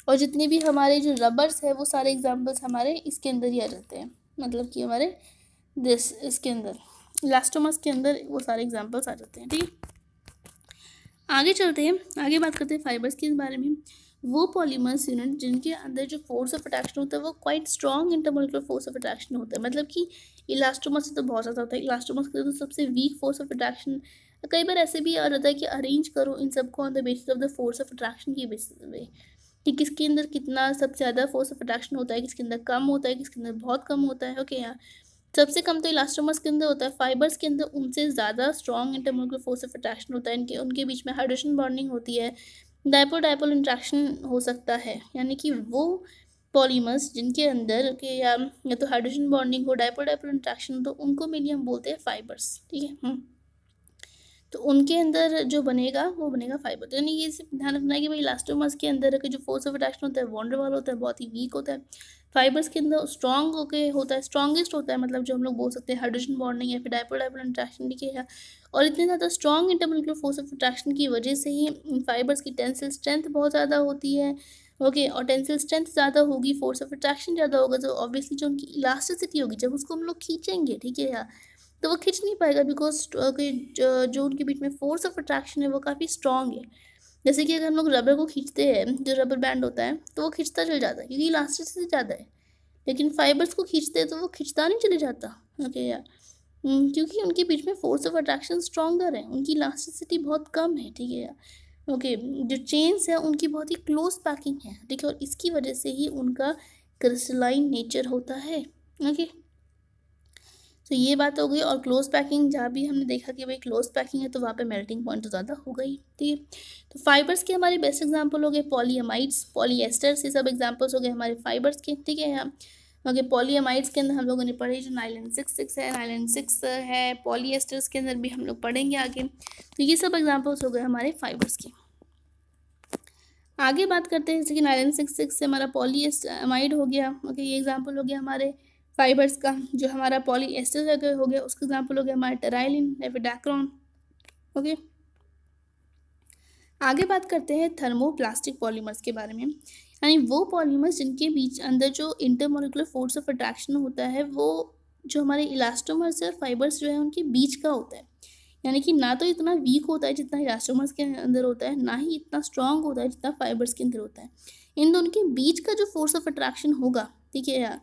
और जितने भी हमारे जो रबर्स है वो सारे एग्जाम्पल्स हमारे इसके अंदर ही आ जाते हैं मतलब कि हमारे दिस इसके अंदर इलास्टोमस के अंदर वो सारे एग्जाम्पल्स आ जाते हैं ठीक आगे चलते हैं आगे बात करते हैं फाइबर्स के बारे में वो पॉलीमर्स यूनिट जिनके अंदर जो फोर्स ऑफ अट्रैक्शन होता है वो quite strong intermolecular force of attraction होता है मतलब कि इलास्टोमर से तो बहुत ज़्यादा होता है इलास्टोमर से तो सबसे वीक फोर्स ऑफ अट्रैक्शन कई बार ऐसे भी आ जाता है कि अरेंज करो इन सबको on the basis of the force of attraction की बेसिस पे कि किसके अंदर कितना सबसे ज़्यादा फोर्स ऑफ अट्रैक्शन होता है किसके अंदर कम होता है किसके अंदर बहुत कम होता है ओके यहाँ सबसे कम तो इलास्टोमर्स के अंदर होता है फाइबर्स के अंदर उनसे ज़्यादा strong intermolecular force of attraction होता है इनके उनके बीच में हाइड्रोजन बॉन्डिंग होती है डायपोल डायपोल इंट्रैक्शन हो सकता है यानी कि वो पॉलीमर्स जिनके अंदर के या या तो हाइड्रोजन बॉन्डिंग हो डायपोल डायपोल इंट्रैक्शन तो उनको मेनली हम बोलते हैं फाइबर्स ठीक है हम्म। तो उनके अंदर जो बनेगा वो बनेगा फाइबर तो यानी ये सिर्फ ध्यान रखना है कि भाई इलास्टोमर्स के अंदर के जो फोर्स ऑफ अट्रैक्शन होता है वॉन्डरवाल होता है बहुत ही वीक होता है फाइबर्स के अंदर स्ट्रॉन्ग होके होता है स्ट्रॉन्गेस्ट होता है मतलब जो हम लोग बोल सकते हैं हाइड्रोजन बॉन्डिंग या फिर डायपोल डायपोल इंट्रैक्शन ठीक है और इतने ज़्यादा strong intermolecular force of attraction की वजह से ही फाइबर्स की टेंसिल स्ट्रेंथ बहुत ज़्यादा होती है ओके okay, और टेंसिल स्ट्रेंथ ज़्यादा होगी फोर्स ऑफ अट्रैक्शन ज़्यादा होगा तो ऑब्वियसली जो उनकी इलास्टिसिटी होगी जब उसको हम लोग खींचेंगे ठीक है यार तो वो खींच नहीं पाएगा बिकॉज जो उनके बीच में फोर्स ऑफ अट्रैक्शन है वो काफ़ी स्ट्रॉन्ग है जैसे कि अगर हम लोग रबर को खींचते हैं जो रबर बैंड होता है तो वो खींचता चल जाता है क्योंकि इलास्टिसिटी ज़्यादा है लेकिन फाइबर्स को खींचते हैं तो वो खींचता नहीं चले जाता ओके यार हम्म, क्योंकि उनके बीच में फोर्स ऑफ अट्रैक्शन स्ट्रॉगर है उनकी इलास्टिसिटी बहुत कम है ठीक है यार ओके जो चेन्स है उनकी बहुत ही क्लोज पैकिंग है ठीक है और इसकी वजह से ही उनका क्रिस्टलाइन नेचर होता है ओके तो ये बात हो गई और क्लोज पैकिंग जहाँ भी हमने देखा कि भाई क्लोज पैकिंग है तो वहाँ पे मेल्टिंग पॉइंट तो ज़्यादा हो गई ठीक है तो फाइबर्स के हमारे बेस्ट एग्जांपल हो गए पॉलीमाइड्स पॉलीएस्टर्स ये सब एग्जांपल्स हो गए हमारे फाइबर्स के ठीक है हम ओके पॉलीएमाइड्स के अंदर हम लोगों ने पढ़े जो नाइलन सिक्स सिक्स है नाइलन सिक्स है पॉलीएस्टर्स के अंदर भी हम लोग पढ़ेंगे आगे तो ये सब एग्जाम्पल्स हो गए हमारे फाइबर्स के आगे बात करते हैं जैसे कि नाइलन सिक्स सिक्स से हमारा पॉलीएस्टामाइड हो गया ओके ये एग्जाम्पल हो गया हमारे फाइबर्स का जो हमारा पॉली एस्टर हो गया उसका एग्जाम्पल हो गया हमारा टेराइलिन या ओके आगे बात करते हैं थर्मोप्लास्टिक पॉलीमर्स के बारे में यानी वो पॉलीमर्स जिनके बीच अंदर जो इंटरमोलिकुलर फोर्स ऑफ अट्रैक्शन होता है वो जो हमारे इलास्टोमर्स और फाइबर्स जो है उनके बीच का होता है यानी कि ना तो इतना वीक होता है जितना इलास्टोमर्स के अंदर होता है ना ही इतना स्ट्रांग होता है जितना फाइबर्स के अंदर होता है इन दोनों के बीच का जो फोर्स ऑफ अट्रैक्शन होगा ठीक है यार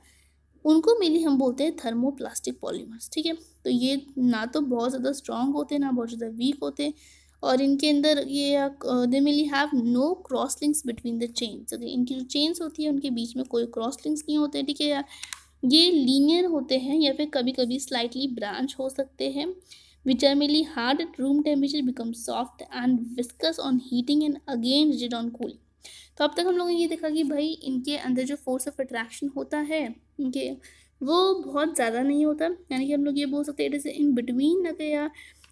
उनको मेनली हम बोलते हैं थर्मोप्लास्टिक पॉलीमर्स ठीक है तो ये ना तो बहुत ज़्यादा स्ट्रॉन्ग होते हैं ना बहुत ज़्यादा वीक होते हैं और इनके अंदर ये they mainly have no cross links between the chains अगर इनकी जो चेन्स होती है उनके बीच में कोई क्रॉस लिंक्स नहीं होते ठीक है ये लीनियर होते हैं या फिर कभी कभी स्लाइटली ब्रांच हो सकते हैं which are mainly hard at room temperature become soft and viscous on heating and again rigid on तो अब तक हम लोगों ने ये देखा कि भाई इनके अंदर जो फोर्स ऑफ अट्रैक्शन होता है इनके वो बहुत ज़्यादा नहीं होता यानी कि हम लोग ये बोल सकते हैं इट इज़ इन बिटवीन अगर या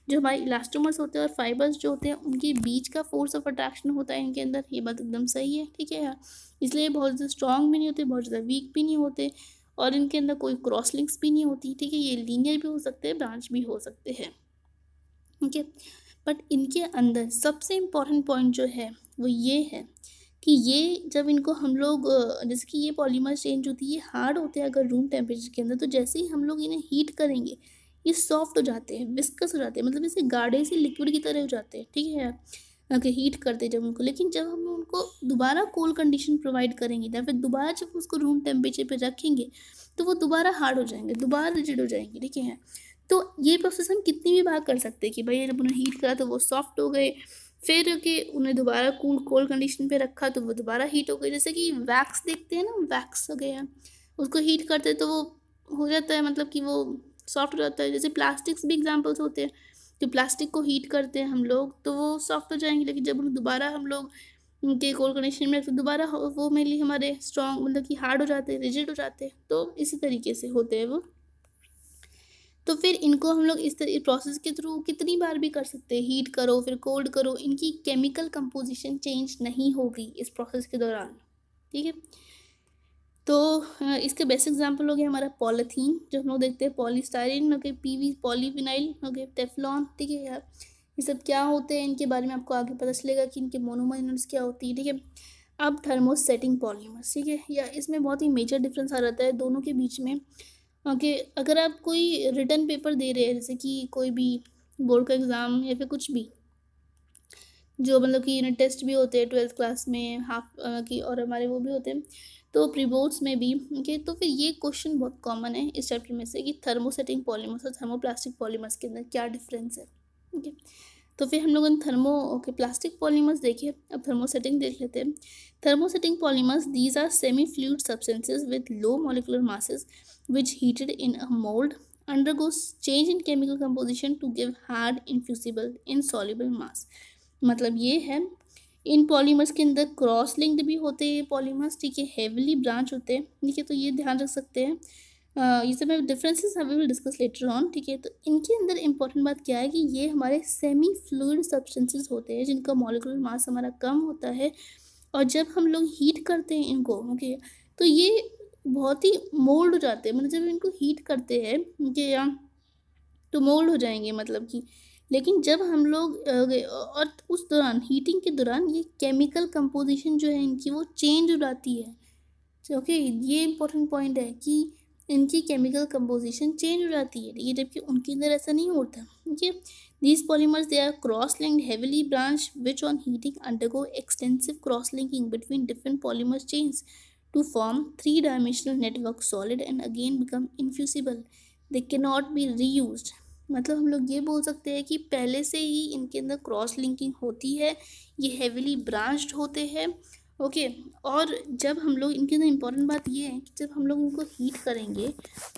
जो हमारे इलास्टोमर्स होते हैं और फाइबर्स जो होते हैं उनके बीच का फोर्स ऑफ अट्रैक्शन होता है इनके अंदर ये बात एकदम सही है ठीक है यार इसलिए बहुत ज़्यादा स्ट्रॉन्ग भी नहीं होते बहुत ज़्यादा वीक भी नहीं होते और इनके अंदर कोई क्रॉस लिंक्स भी नहीं होती ठीक है ये लीनियर भी हो सकते हैं ब्रांच भी हो सकते हैं ठीक है बट इनके अंदर सबसे इम्पॉर्टेंट पॉइंट जो है वो ये है कि ये जब इनको हम लोग जैसे कि ये पॉलीमर चेंज होती है ये हार्ड होते हैं अगर रूम टेम्परेचर के अंदर तो जैसे ही हम लोग इन्हें हीट करेंगे ये सॉफ्ट हो जाते हैं विस्कस हो जाते हैं मतलब इसे गाढ़े से लिक्विड की तरह हो जाते हैं ठीक है अगर हीट करते जब उनको लेकिन जब हम उनको दोबारा कोल्ड कंडीशन प्रोवाइड करेंगे या फिर दोबारा जब उसको रूम टेम्परेचर पर रखेंगे तो वो दोबारा हार्ड हो जाएंगे दोबारा रिजिड हो जाएंगे ठीक है तो ये प्रोसेस हम कितनी भी बार कर सकते हैं कि भाई जब उन्हें हीट करा तो वो सॉफ्ट हो गए फिर के उन्हें दोबारा कूल कोल्ड कंडीशन पे रखा तो वो दोबारा हीट हो गई जैसे कि वैक्स देखते हैं ना वैक्स हो गया उसको हीट करते तो वो हो जाता है मतलब कि वो सॉफ्ट हो जाता है जैसे प्लास्टिक्स भी एग्जाम्पल्स होते हैं कि प्लास्टिक को हीट करते हैं हम लोग तो वो सॉफ्ट हो जाएंगे लेकिन जब उन्हें दोबारा हम लोग उनके कोल्ड कंडीशन में रखते तो दोबारा वो मेनली हमारे स्ट्रॉन्ग मतलब कि हार्ड हो जाते हैं रिजिड हो जाते हैं तो इसी तरीके से होते हैं वो तो फिर इनको हम लोग इस तरह प्रोसेस के थ्रू कितनी बार भी कर सकते हैं हीट करो फिर कोल्ड करो इनकी केमिकल कंपोजिशन चेंज नहीं होगी इस प्रोसेस के दौरान ठीक है तो इसके बेस्ट एग्जांपल हो गया हमारा पॉलीथीन जो हम लोग देखते हैं polystyrene okay polyphenyl polyvinyl okay Teflon ठीक है यार ये सब क्या होते हैं इनके बारे में आपको आगे पता चलेगा कि इनके मोनोमोनस क्या होती है ठीक है अब थर्मोसेटिंग पॉलीमर्स ठीक है या इसमें बहुत ही मेजर डिफरेंस आ जाता है दोनों के बीच में ओके अगर आप कोई रिटर्न पेपर दे रहे हैं जैसे कि कोई भी बोर्ड का एग्ज़ाम या फिर कुछ भी जो मतलब कि यूनिट टेस्ट भी होते हैं ट्वेल्थ क्लास में हाफ की और हमारे वो भी होते हैं तो प्री बोर्ड्स में भी ओके तो फिर ये क्वेश्चन बहुत कॉमन है इस चैप्टर में से कि थर्मोसेटिंग पॉलीमर्स और थर्मोप्लास्टिक पॉलीमर्स के अंदर क्या डिफरेंस है ओके तो फिर हम लोगों ने थर्मो ओके प्लास्टिक पॉलीमर्स देखे अब थर्मोसेटिंग देख लेते हैं thermosetting polymers these are semi fluid substances with low molecular masses which heated in a mould change in chemical chemical to give hard hard insoluble mass मतलब ये है इन polymers के अंदर क्रॉस लिंक्ड भी होते हैं पॉलीमर्स ठीक है हेवली ब्रांच होते हैं ठीक है तो ये ध्यान रख सकते हैं Uh, ये सब डिफरेंसेस हम विल डिस्कस लेटर ऑन ठीक है तो इनके अंदर इंपॉर्टेंट बात क्या है कि ये हमारे सेमी फ्लूड सब्सटेंसेस होते हैं जिनका मॉलिकुलर मास हमारा कम होता है और जब हम लोग हीट करते हैं इनको ओके तो ये बहुत ही मोल्ड हो जाते हैं मतलब जब इनको हीट करते हैं कि या तो मोल्ड हो जाएंगे मतलब कि लेकिन जब हम लोग और उस दौरान हीटिंग के दौरान ये केमिकल कंपोजिशन जो है इनकी वो चेंज हो जाती है ओके ये इम्पोर्टेंट पॉइंट है कि इनकी केमिकल कंपोजिशन चेंज हो जाती है ये जबकि उनके अंदर ऐसा नहीं होता ठीक है these polymers they are cross linked heavily branch which on heating undergo extensive cross linking between different polymers change to to three dimensional network solid and again become become they can not B reuse मतलब हम लोग ये बोल सकते हैं कि पहले से ही इनके अंदर क्रॉस लिंकिंग होती है ये हेविली ब्रांच्ड होते हैं ओके और जब हम लोग इनके अंदर इम्पॉर्टेंट बात ये है कि जब हम लोग इनको हीट करेंगे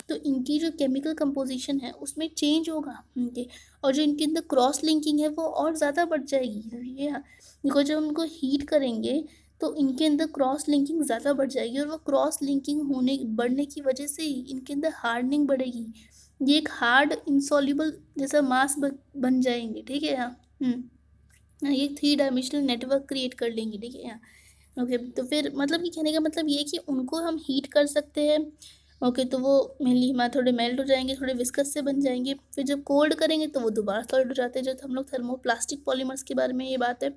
तो इनकी जो केमिकल कंपोजिशन है उसमें चेंज होगा इनके और जो इनके अंदर क्रॉस लिंकिंग है वो और ज़्यादा बढ़ जाएगी ये हाँ, देखो जब उनको हीट करेंगे तो इनके अंदर क्रॉस लिंकिंग ज़्यादा बढ़ जाएगी और वो क्रॉस लिंकिंग होने बढ़ने की वजह से ही इनके अंदर हार्डनिंग बढ़ेगी ये एक हार्ड इंसॉल्यूबल जैसा मास बन जाएंगे ठीक है यहाँ हम्म, हाँ, ये थ्री डायमेंशनल नेटवर्क क्रिएट कर लेंगे ठीक है यहाँ ओके तो फिर मतलब कि कहने का मतलब ये कि उनको हम हीट कर सकते हैं ओके तो वो मेनली हमारे थोड़े मेल्ट हो जाएंगे थोड़े विस्कस से बन जाएंगे फिर जब कोल्ड करेंगे तो वो दोबारा सॉल्ट हो जाते हैं जो हम लोग थर्मोप्लास्टिक पॉलीमर्स के बारे में ये बात है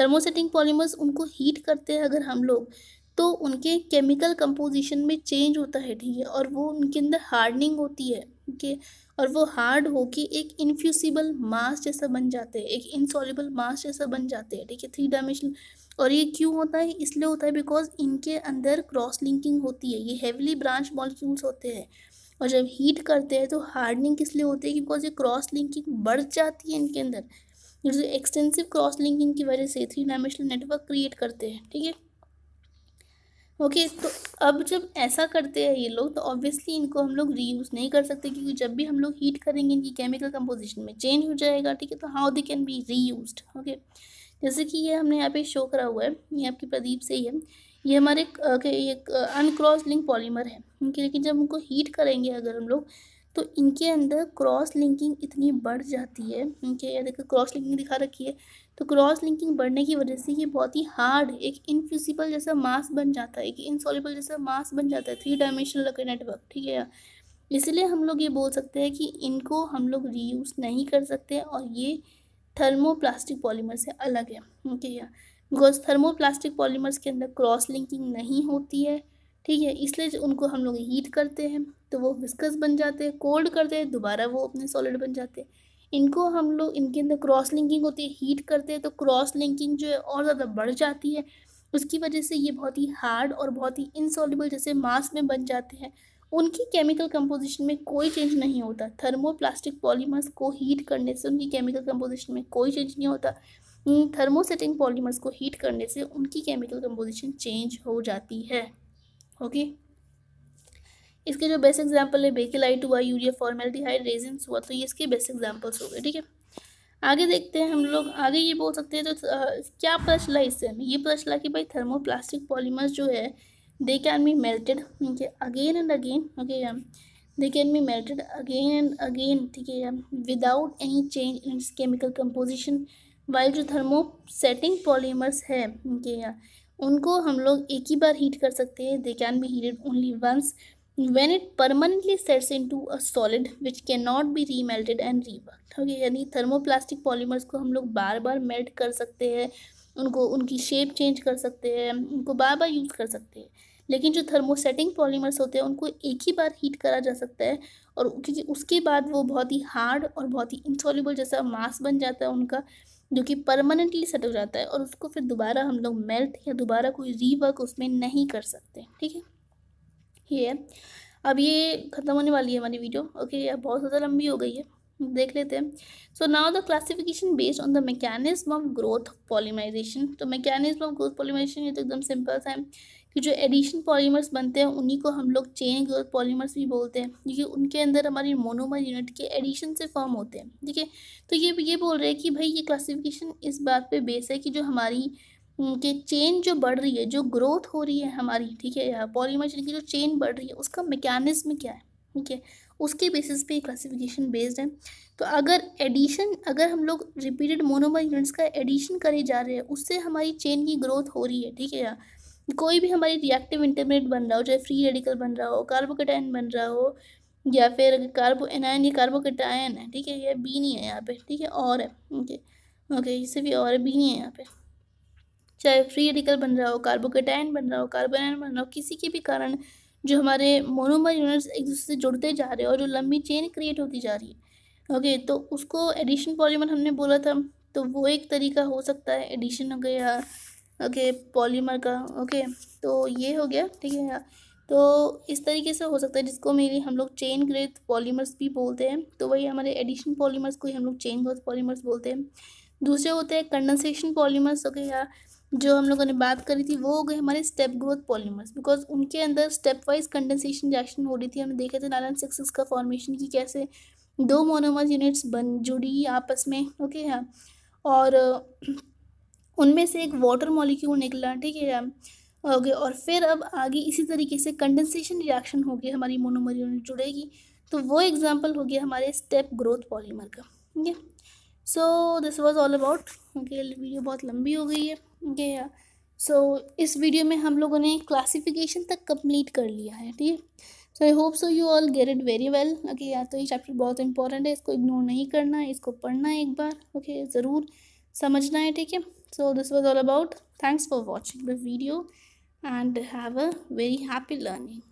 थर्मोसेटिंग पॉलीमर्स उनको हीट करते हैं अगर हम लोग तो उनके केमिकल कंपोजिशन में चेंज होता है ठीक है और वो उनके अंदर हार्डनिंग होती है ठीक है और वो हार्ड के एक इन्फ्यूसिबल मास जैसा बन जाते हैं एक इनसॉलिबल मास जैसा बन जाते हैं ठीक है थ्री डायमेंशनल और ये क्यों होता है इसलिए होता है बिकॉज इनके अंदर क्रॉस लिंकिंग होती है ये हेवली ब्रांच मॉलिक्यूल्स होते हैं और जब हीट करते हैं तो हार्डनिंग किस लिए होती है बिकॉज ये क्रॉस लिंकिंग बढ़ जाती है इनके अंदर जो एक्सटेंसिव क्रॉस लिंकिंग की वजह से थ्री डायमेंशनल नेटवर्क क्रिएट करते हैं ठीक है ओके okay, तो अब जब ऐसा करते हैं ये लोग तो ऑब्वियसली इनको हम लोग रीयूज़ नहीं कर सकते क्योंकि जब भी हम लोग हीट करेंगे इनकी केमिकल कंपोजिशन में चेंज हो जाएगा ठीक है तो how they can be reused okay जैसे कि ये हमने यहाँ पे शो करा हुआ है ये आपकी प्रदीप से ही है ये हमारे एक अनक्रॉस लिंक पॉलीमर है लेकिन जब उनको हीट करेंगे अगर हम लोग तो इनके अंदर क्रॉस लिंकिंग इतनी बढ़ जाती है इनके देखो क्रॉस लिंकिंग दिखा रखी है तो क्रॉस लिंकिंग बढ़ने की वजह से ये बहुत ही हार्ड एक इनफ्यूसिबल जैसा मास बन जाता है एक इनसॉलिबल जैसा मास बन जाता है थ्री डायमेंशनल का नेटवर्क ठीक है इसलिए हम लोग ये बोल सकते हैं कि इनको हम लोग रीयूज़ नहीं कर सकते और ये थर्मोप्लास्टिक पॉलीमर से अलग है ठीक है बिकॉज थर्मोप्लास्टिक पॉलीमर्स के अंदर क्रॉस लिंकिंग नहीं होती है ठीक है इसलिए उनको हम लोग हीट करते हैं तो वो विस्कस बन जाते हैं कोल्ड करते हैं दोबारा वो अपने सॉलिड बन जाते हैं इनको हम लोग इनके अंदर क्रॉस लिंकिंग होती है हीट करते हैं तो क्रॉस लिंकिंग जो है और ज़्यादा बढ़ जाती है उसकी वजह से ये बहुत ही हार्ड और बहुत ही इनसॉलिबल जैसे मास में बन जाते हैं उनकी केमिकल कंपोजिशन में कोई चेंज नहीं होता थर्मोप्लास्टिक पॉलीमर्स को हीट करने से उनकी केमिकल कंपोजिशन में कोई चेंज नहीं होता थर्मोसेटिंग हम्म, पॉलीमर्स को हीट करने से उनकी केमिकल कंपोजिशन चेंज हो जाती है ओके इसके जो बेस्ट एग्जांपल है बेकेलाइट हुआ यूरिया फॉर्मेलिटीहाइड रेजिन हुआ तो ये इसके बेस्ट एग्जांपल्स हो गए ठीक है आगे देखते हैं हम लोग आगे ये बोल सकते हैं तो आ, क्या पता चला इससे हमें ये पता चला कि भाई थर्मोप्लास्टिक पॉलीमर्स जो है they can be melted okay again and again okay यार they can be melted again and again ठीक है यार without any change in its chemical composition while जो थर्मोसेटिंग पॉलीमर्स है ओके यार उनको हम लोग एक ही बार हीट कर सकते हैं they can be heated only once when it permanently sets into a solid which can not be remelted and re rework okay यानी थर्मो प्लास्टिक पॉलीमर्स को हम लोग बार बार मेल्ट कर सकते हैं उनको उनकी शेप चेंज कर सकते हैं उनको बार बार यूज़ कर सकते हैं लेकिन जो थर्मोसेटिंग पॉलीमर्स होते हैं उनको एक ही बार हीट करा जा सकता है और क्योंकि उसके बाद वो बहुत ही हार्ड और बहुत ही इंसॉल्यूबल जैसा मास बन जाता है उनका जो कि परमानेंटली सेट हो जाता है और उसको फिर दोबारा हम लोग मेल्ट या दोबारा कोई रीवर्क उसमें नहीं कर सकते ठीक है ये है अब ये ख़त्म होने वाली है हमारी वीडियो ओके अब बहुत ज़्यादा लंबी हो गई है देख लेते हैं so now the classification based on the mechanism of growth polymerisation तो मैकेनिज्म ऑफ ग्रोथ पॉलीमाइजेशन ये तो एकदम सिंपल सा है कि जो एडिशन पॉलीमर्स बनते हैं उन्हीं को हम लोग चेन ग्रोथ पॉलीमर्स भी बोलते हैं क्योंकि उनके अंदर हमारी मोनोमर यूनिट के एडिशन से फॉर्म होते हैं ठीक है तो ये ये बोल रहे हैं कि भाई ये क्लासिफिकेशन इस बात पे बेस है कि जो हमारी के चेन जो बढ़ रही है जो ग्रोथ हो रही है हमारी ठीक है यहाँ पॉलीमर चेन की जो चेन बढ़ रही है उसका मेकानिज़्म क्या है ठीक है उसके बेसिस पे क्लासिफिकेशन बेस्ड है तो अगर एडिशन अगर हम लोग रिपीटेड मोनोमर यूनिट्स का एडिशन करे जा रहे हैं उससे हमारी चेन की ग्रोथ हो रही है ठीक है यार कोई भी हमारी रिएक्टिव इंटरमीडिएट बन रहा हो चाहे फ्री रेडिकल बन रहा हो कार्बोकेटाइन बन रहा हो या फिर कार्बो एनायन ये कार्बोकेटाइन है ठीक है ये बी नहीं है यहाँ पे ठीक है और है ओके ओके इससे भी और है बी नहीं है यहाँ पे चाहे फ्री रेडिकल बन रहा हो कार्बोकेटाइन बन रहा हो कार्बोनाइन बन रहा हो किसी के भी कारण जो हमारे मोनोमर यूनिट्स एक दूसरे से जुड़ते जा रहे हैं और जो लंबी चेन क्रिएट होती जा रही है ओके तो उसको एडिशन पॉलीमर हमने बोला था तो वो एक तरीका हो सकता है एडिशन हो गया ओके पॉलीमर का ओके तो ये हो गया ठीक है तो इस तरीके से हो सकता है जिसको मेरी हम लोग चेन ग्रेथ पॉलीमर्स भी बोलते हैं तो वही हमारे एडिशन पॉलीमर्स को ही हम लोग चेन ग्रोथ पॉलीमर्स बोलते हैं दूसरे होते हैं कंडेंसेशन पॉलीमर्स ओके या जो हम लोगों ने बात करी थी वो हो गए हमारे स्टेप ग्रोथ पॉलीमर्स बिकॉज उनके अंदर स्टेप वाइज कंडेंसेशन रिएक्शन हो रही थी हमने देखे थे नारायण सिक्स का फॉर्मेशन की कैसे दो मोनोमर यूनिट्स बन जुड़ी आपस में ओके यार और उनमें से एक वाटर मॉलिक्यूल निकला ठीक है हो ओके और फिर अब आगे इसी तरीके से कंडेंसेशन रिएक्शन होगी हमारी मोनोमर यूनिट जुड़ेगी तो वो एग्जांपल हो गया हमारे स्टेप ग्रोथ पॉलीमर का ठीक है so this was all about okay video बहुत लंबी हो गई है ओके सो so, इस वीडियो में हम लोगों ने क्लासिफिकेशन तक कंप्लीट कर लिया है ठीक है so I hope so you all get it very well okay या तो ये चैप्टर बहुत इंपॉर्टेंट है इसको इग्नोर नहीं करना है इसको पढ़ना है एक बार ओके okay, ज़रूर समझना है ठीक है so this was all about thanks for watching the video and have a very happy learning